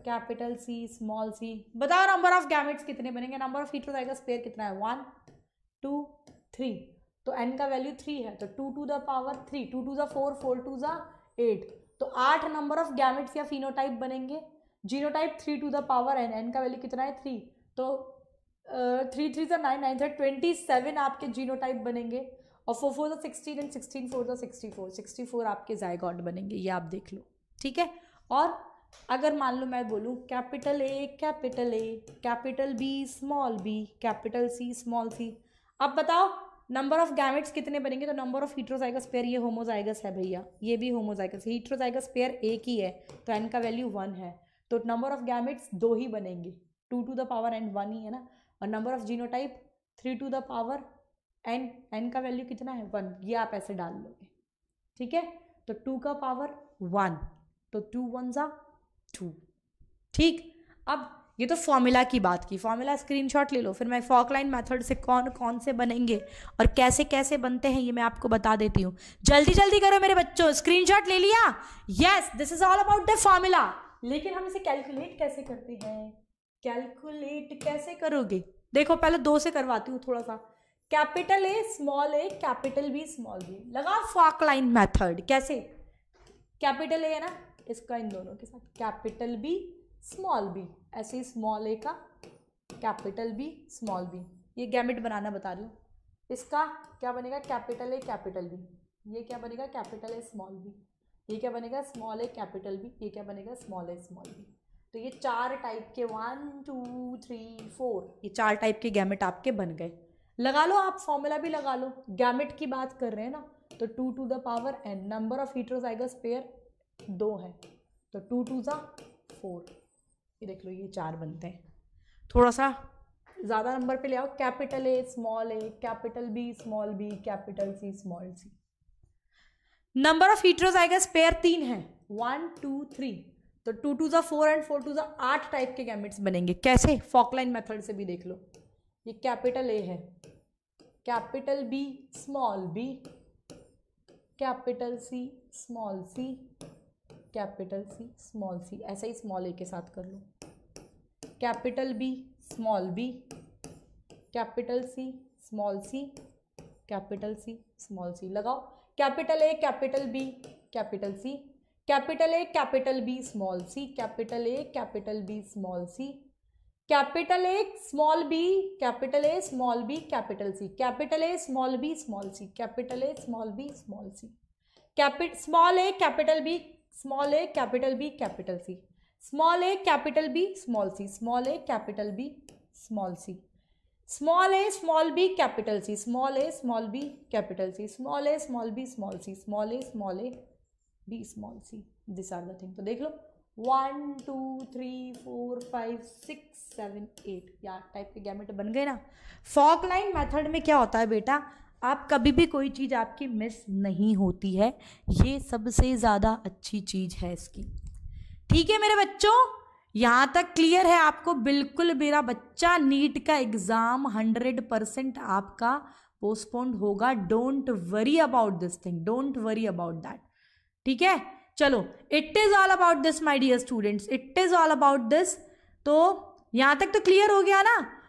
capital C small C बताओ number of gametes कितने बनेंगे नंबर ऑफ हीटर आएगा स्पेयर कितना है वन टू थ्री तो एन का वैल्यू थ्री है तो two to the power three to two ज़ा फोर फोर टू ज़ा एट तो आठ नंबर ऑफ गैमेट्स या फिनोटाइप बनेंगे genotype three to the power N N का वैल्यू कितना है थ्री तो थ्री थ्री ज़ा नाइन नाइन ज़ा ट्वेंटी सेवन आपके जीनोटाइप बनेंगे और four four sixteen and sixteen four ज़ा सिक्सटी फोर सिक्सटी फोर आपके जायगॉट बनेंगे ये आप देख लो ठीक है और अगर मान लो मैं बोलूँ capital A capital A capital B small B capital C small C अब बताओ नंबर ऑफ गैमेट्स कितने बनेंगे तो नंबर ऑफ हीट्रोजाइगस पेयर ये होमोजाइगस है भैया ये भी होमोजाइगस हीट्रोजाइगस पेयर एक ही है तो एन का वैल्यू वन है तो नंबर ऑफ गैमेट्स दो ही बनेंगे two to the power N one ही है ना और number of genotype three to the power N N का वैल्यू कितना है वन ये आप ऐसे डाल लोगे ठीक है तो टू का पावर वन तो टू वन ज़ा टू ठीक अब ये तो फॉर्मूला की बात की फॉर्मूला स्क्रीनशॉट ले लो फिर मैं फॉकलाइन मेथड से कौन कौन से बनेंगे और कैसे कैसे बनते हैं ये मैं आपको बता देती हूँ जल्दी जल्दी करो मेरे बच्चों स्क्रीनशॉट ले लिया yes this is all about the formula लेकिन हम इसे कैलकुलेट कैसे करते हैं कैलकुलेट कैसे करोगे देखो पहले दो से करवाती हूँ थोड़ा सा capital A small A capital B small B लगा फॉक लाइन मैथड कैसे कैपिटल ए है ना इसका इन दोनों के साथ कैपिटल बी स्मॉल बी ऐसे ही स्मॉल ए का कैपिटल बी स्मॉल बी ये गैमिट बनाना बता रही हूँ इसका क्या बनेगा कैपिटल ए कैपिटल बी ये क्या बनेगा कैपिटल ए स्मॉल बी ये क्या बनेगा स्मॉल ए कैपिटल बी ये क्या बनेगा स्मॉल ए स्मॉल बी तो ये चार टाइप के वन टू थ्री फोर ये चार टाइप के गैमिट आपके बन गए लगा लो आप फॉर्मूला भी लगा लो गैमेट की बात कर रहे हैं ना तो two to the power N number of heterozygous pair दो है तो टू टू ज़ा फोर ये देख लो ये चार बनते हैं थोड़ा सा ज़्यादा नंबर पे ले आओ capital A small A capital B small B capital C small C number of आएगा पेयर तीन है वन टू थ्री तो टू टू ज़ा फोर एंड फोर टू ज़ा आठ टाइप के गैमिट्स बनेंगे कैसे फॉकलाइन मेथड से भी देख लो ये कैपिटल ए है capital B small B capital C small C capital C small C ऐसा ही स्मॉल ए के साथ कर लो capital B small B capital C small C capital C small C लगाओ capital A capital B capital C capital A capital B small C capital A capital B small C capital A small B capital A small B capital C capital A small B small C capital A small B small C capital small A capital B small A capital B capital C small A capital B small C small A capital B small C small A small B capital C small A small B capital C small A small B small C small A small A B small C this are the thing तो देख लो one two three four five six seven eight या type के gamete बन गए ना Fock line method में क्या होता है बेटा आप कभी भी कोई चीज़ आपकी मिस नहीं होती है ये सबसे ज़्यादा अच्छी चीज़ है इसकी ठीक है मेरे बच्चों यहाँ तक क्लियर है आपको बिल्कुल मेरा बच्चा नीट का एग्ज़ाम हंड्रेड परसेंट आपका पोस्टपोन्ड होगा don't worry about this thing don't worry about that ठीक है चलो it is all about this my dear students it is all about this तो यहाँ तक तो क्लियर हो गया ना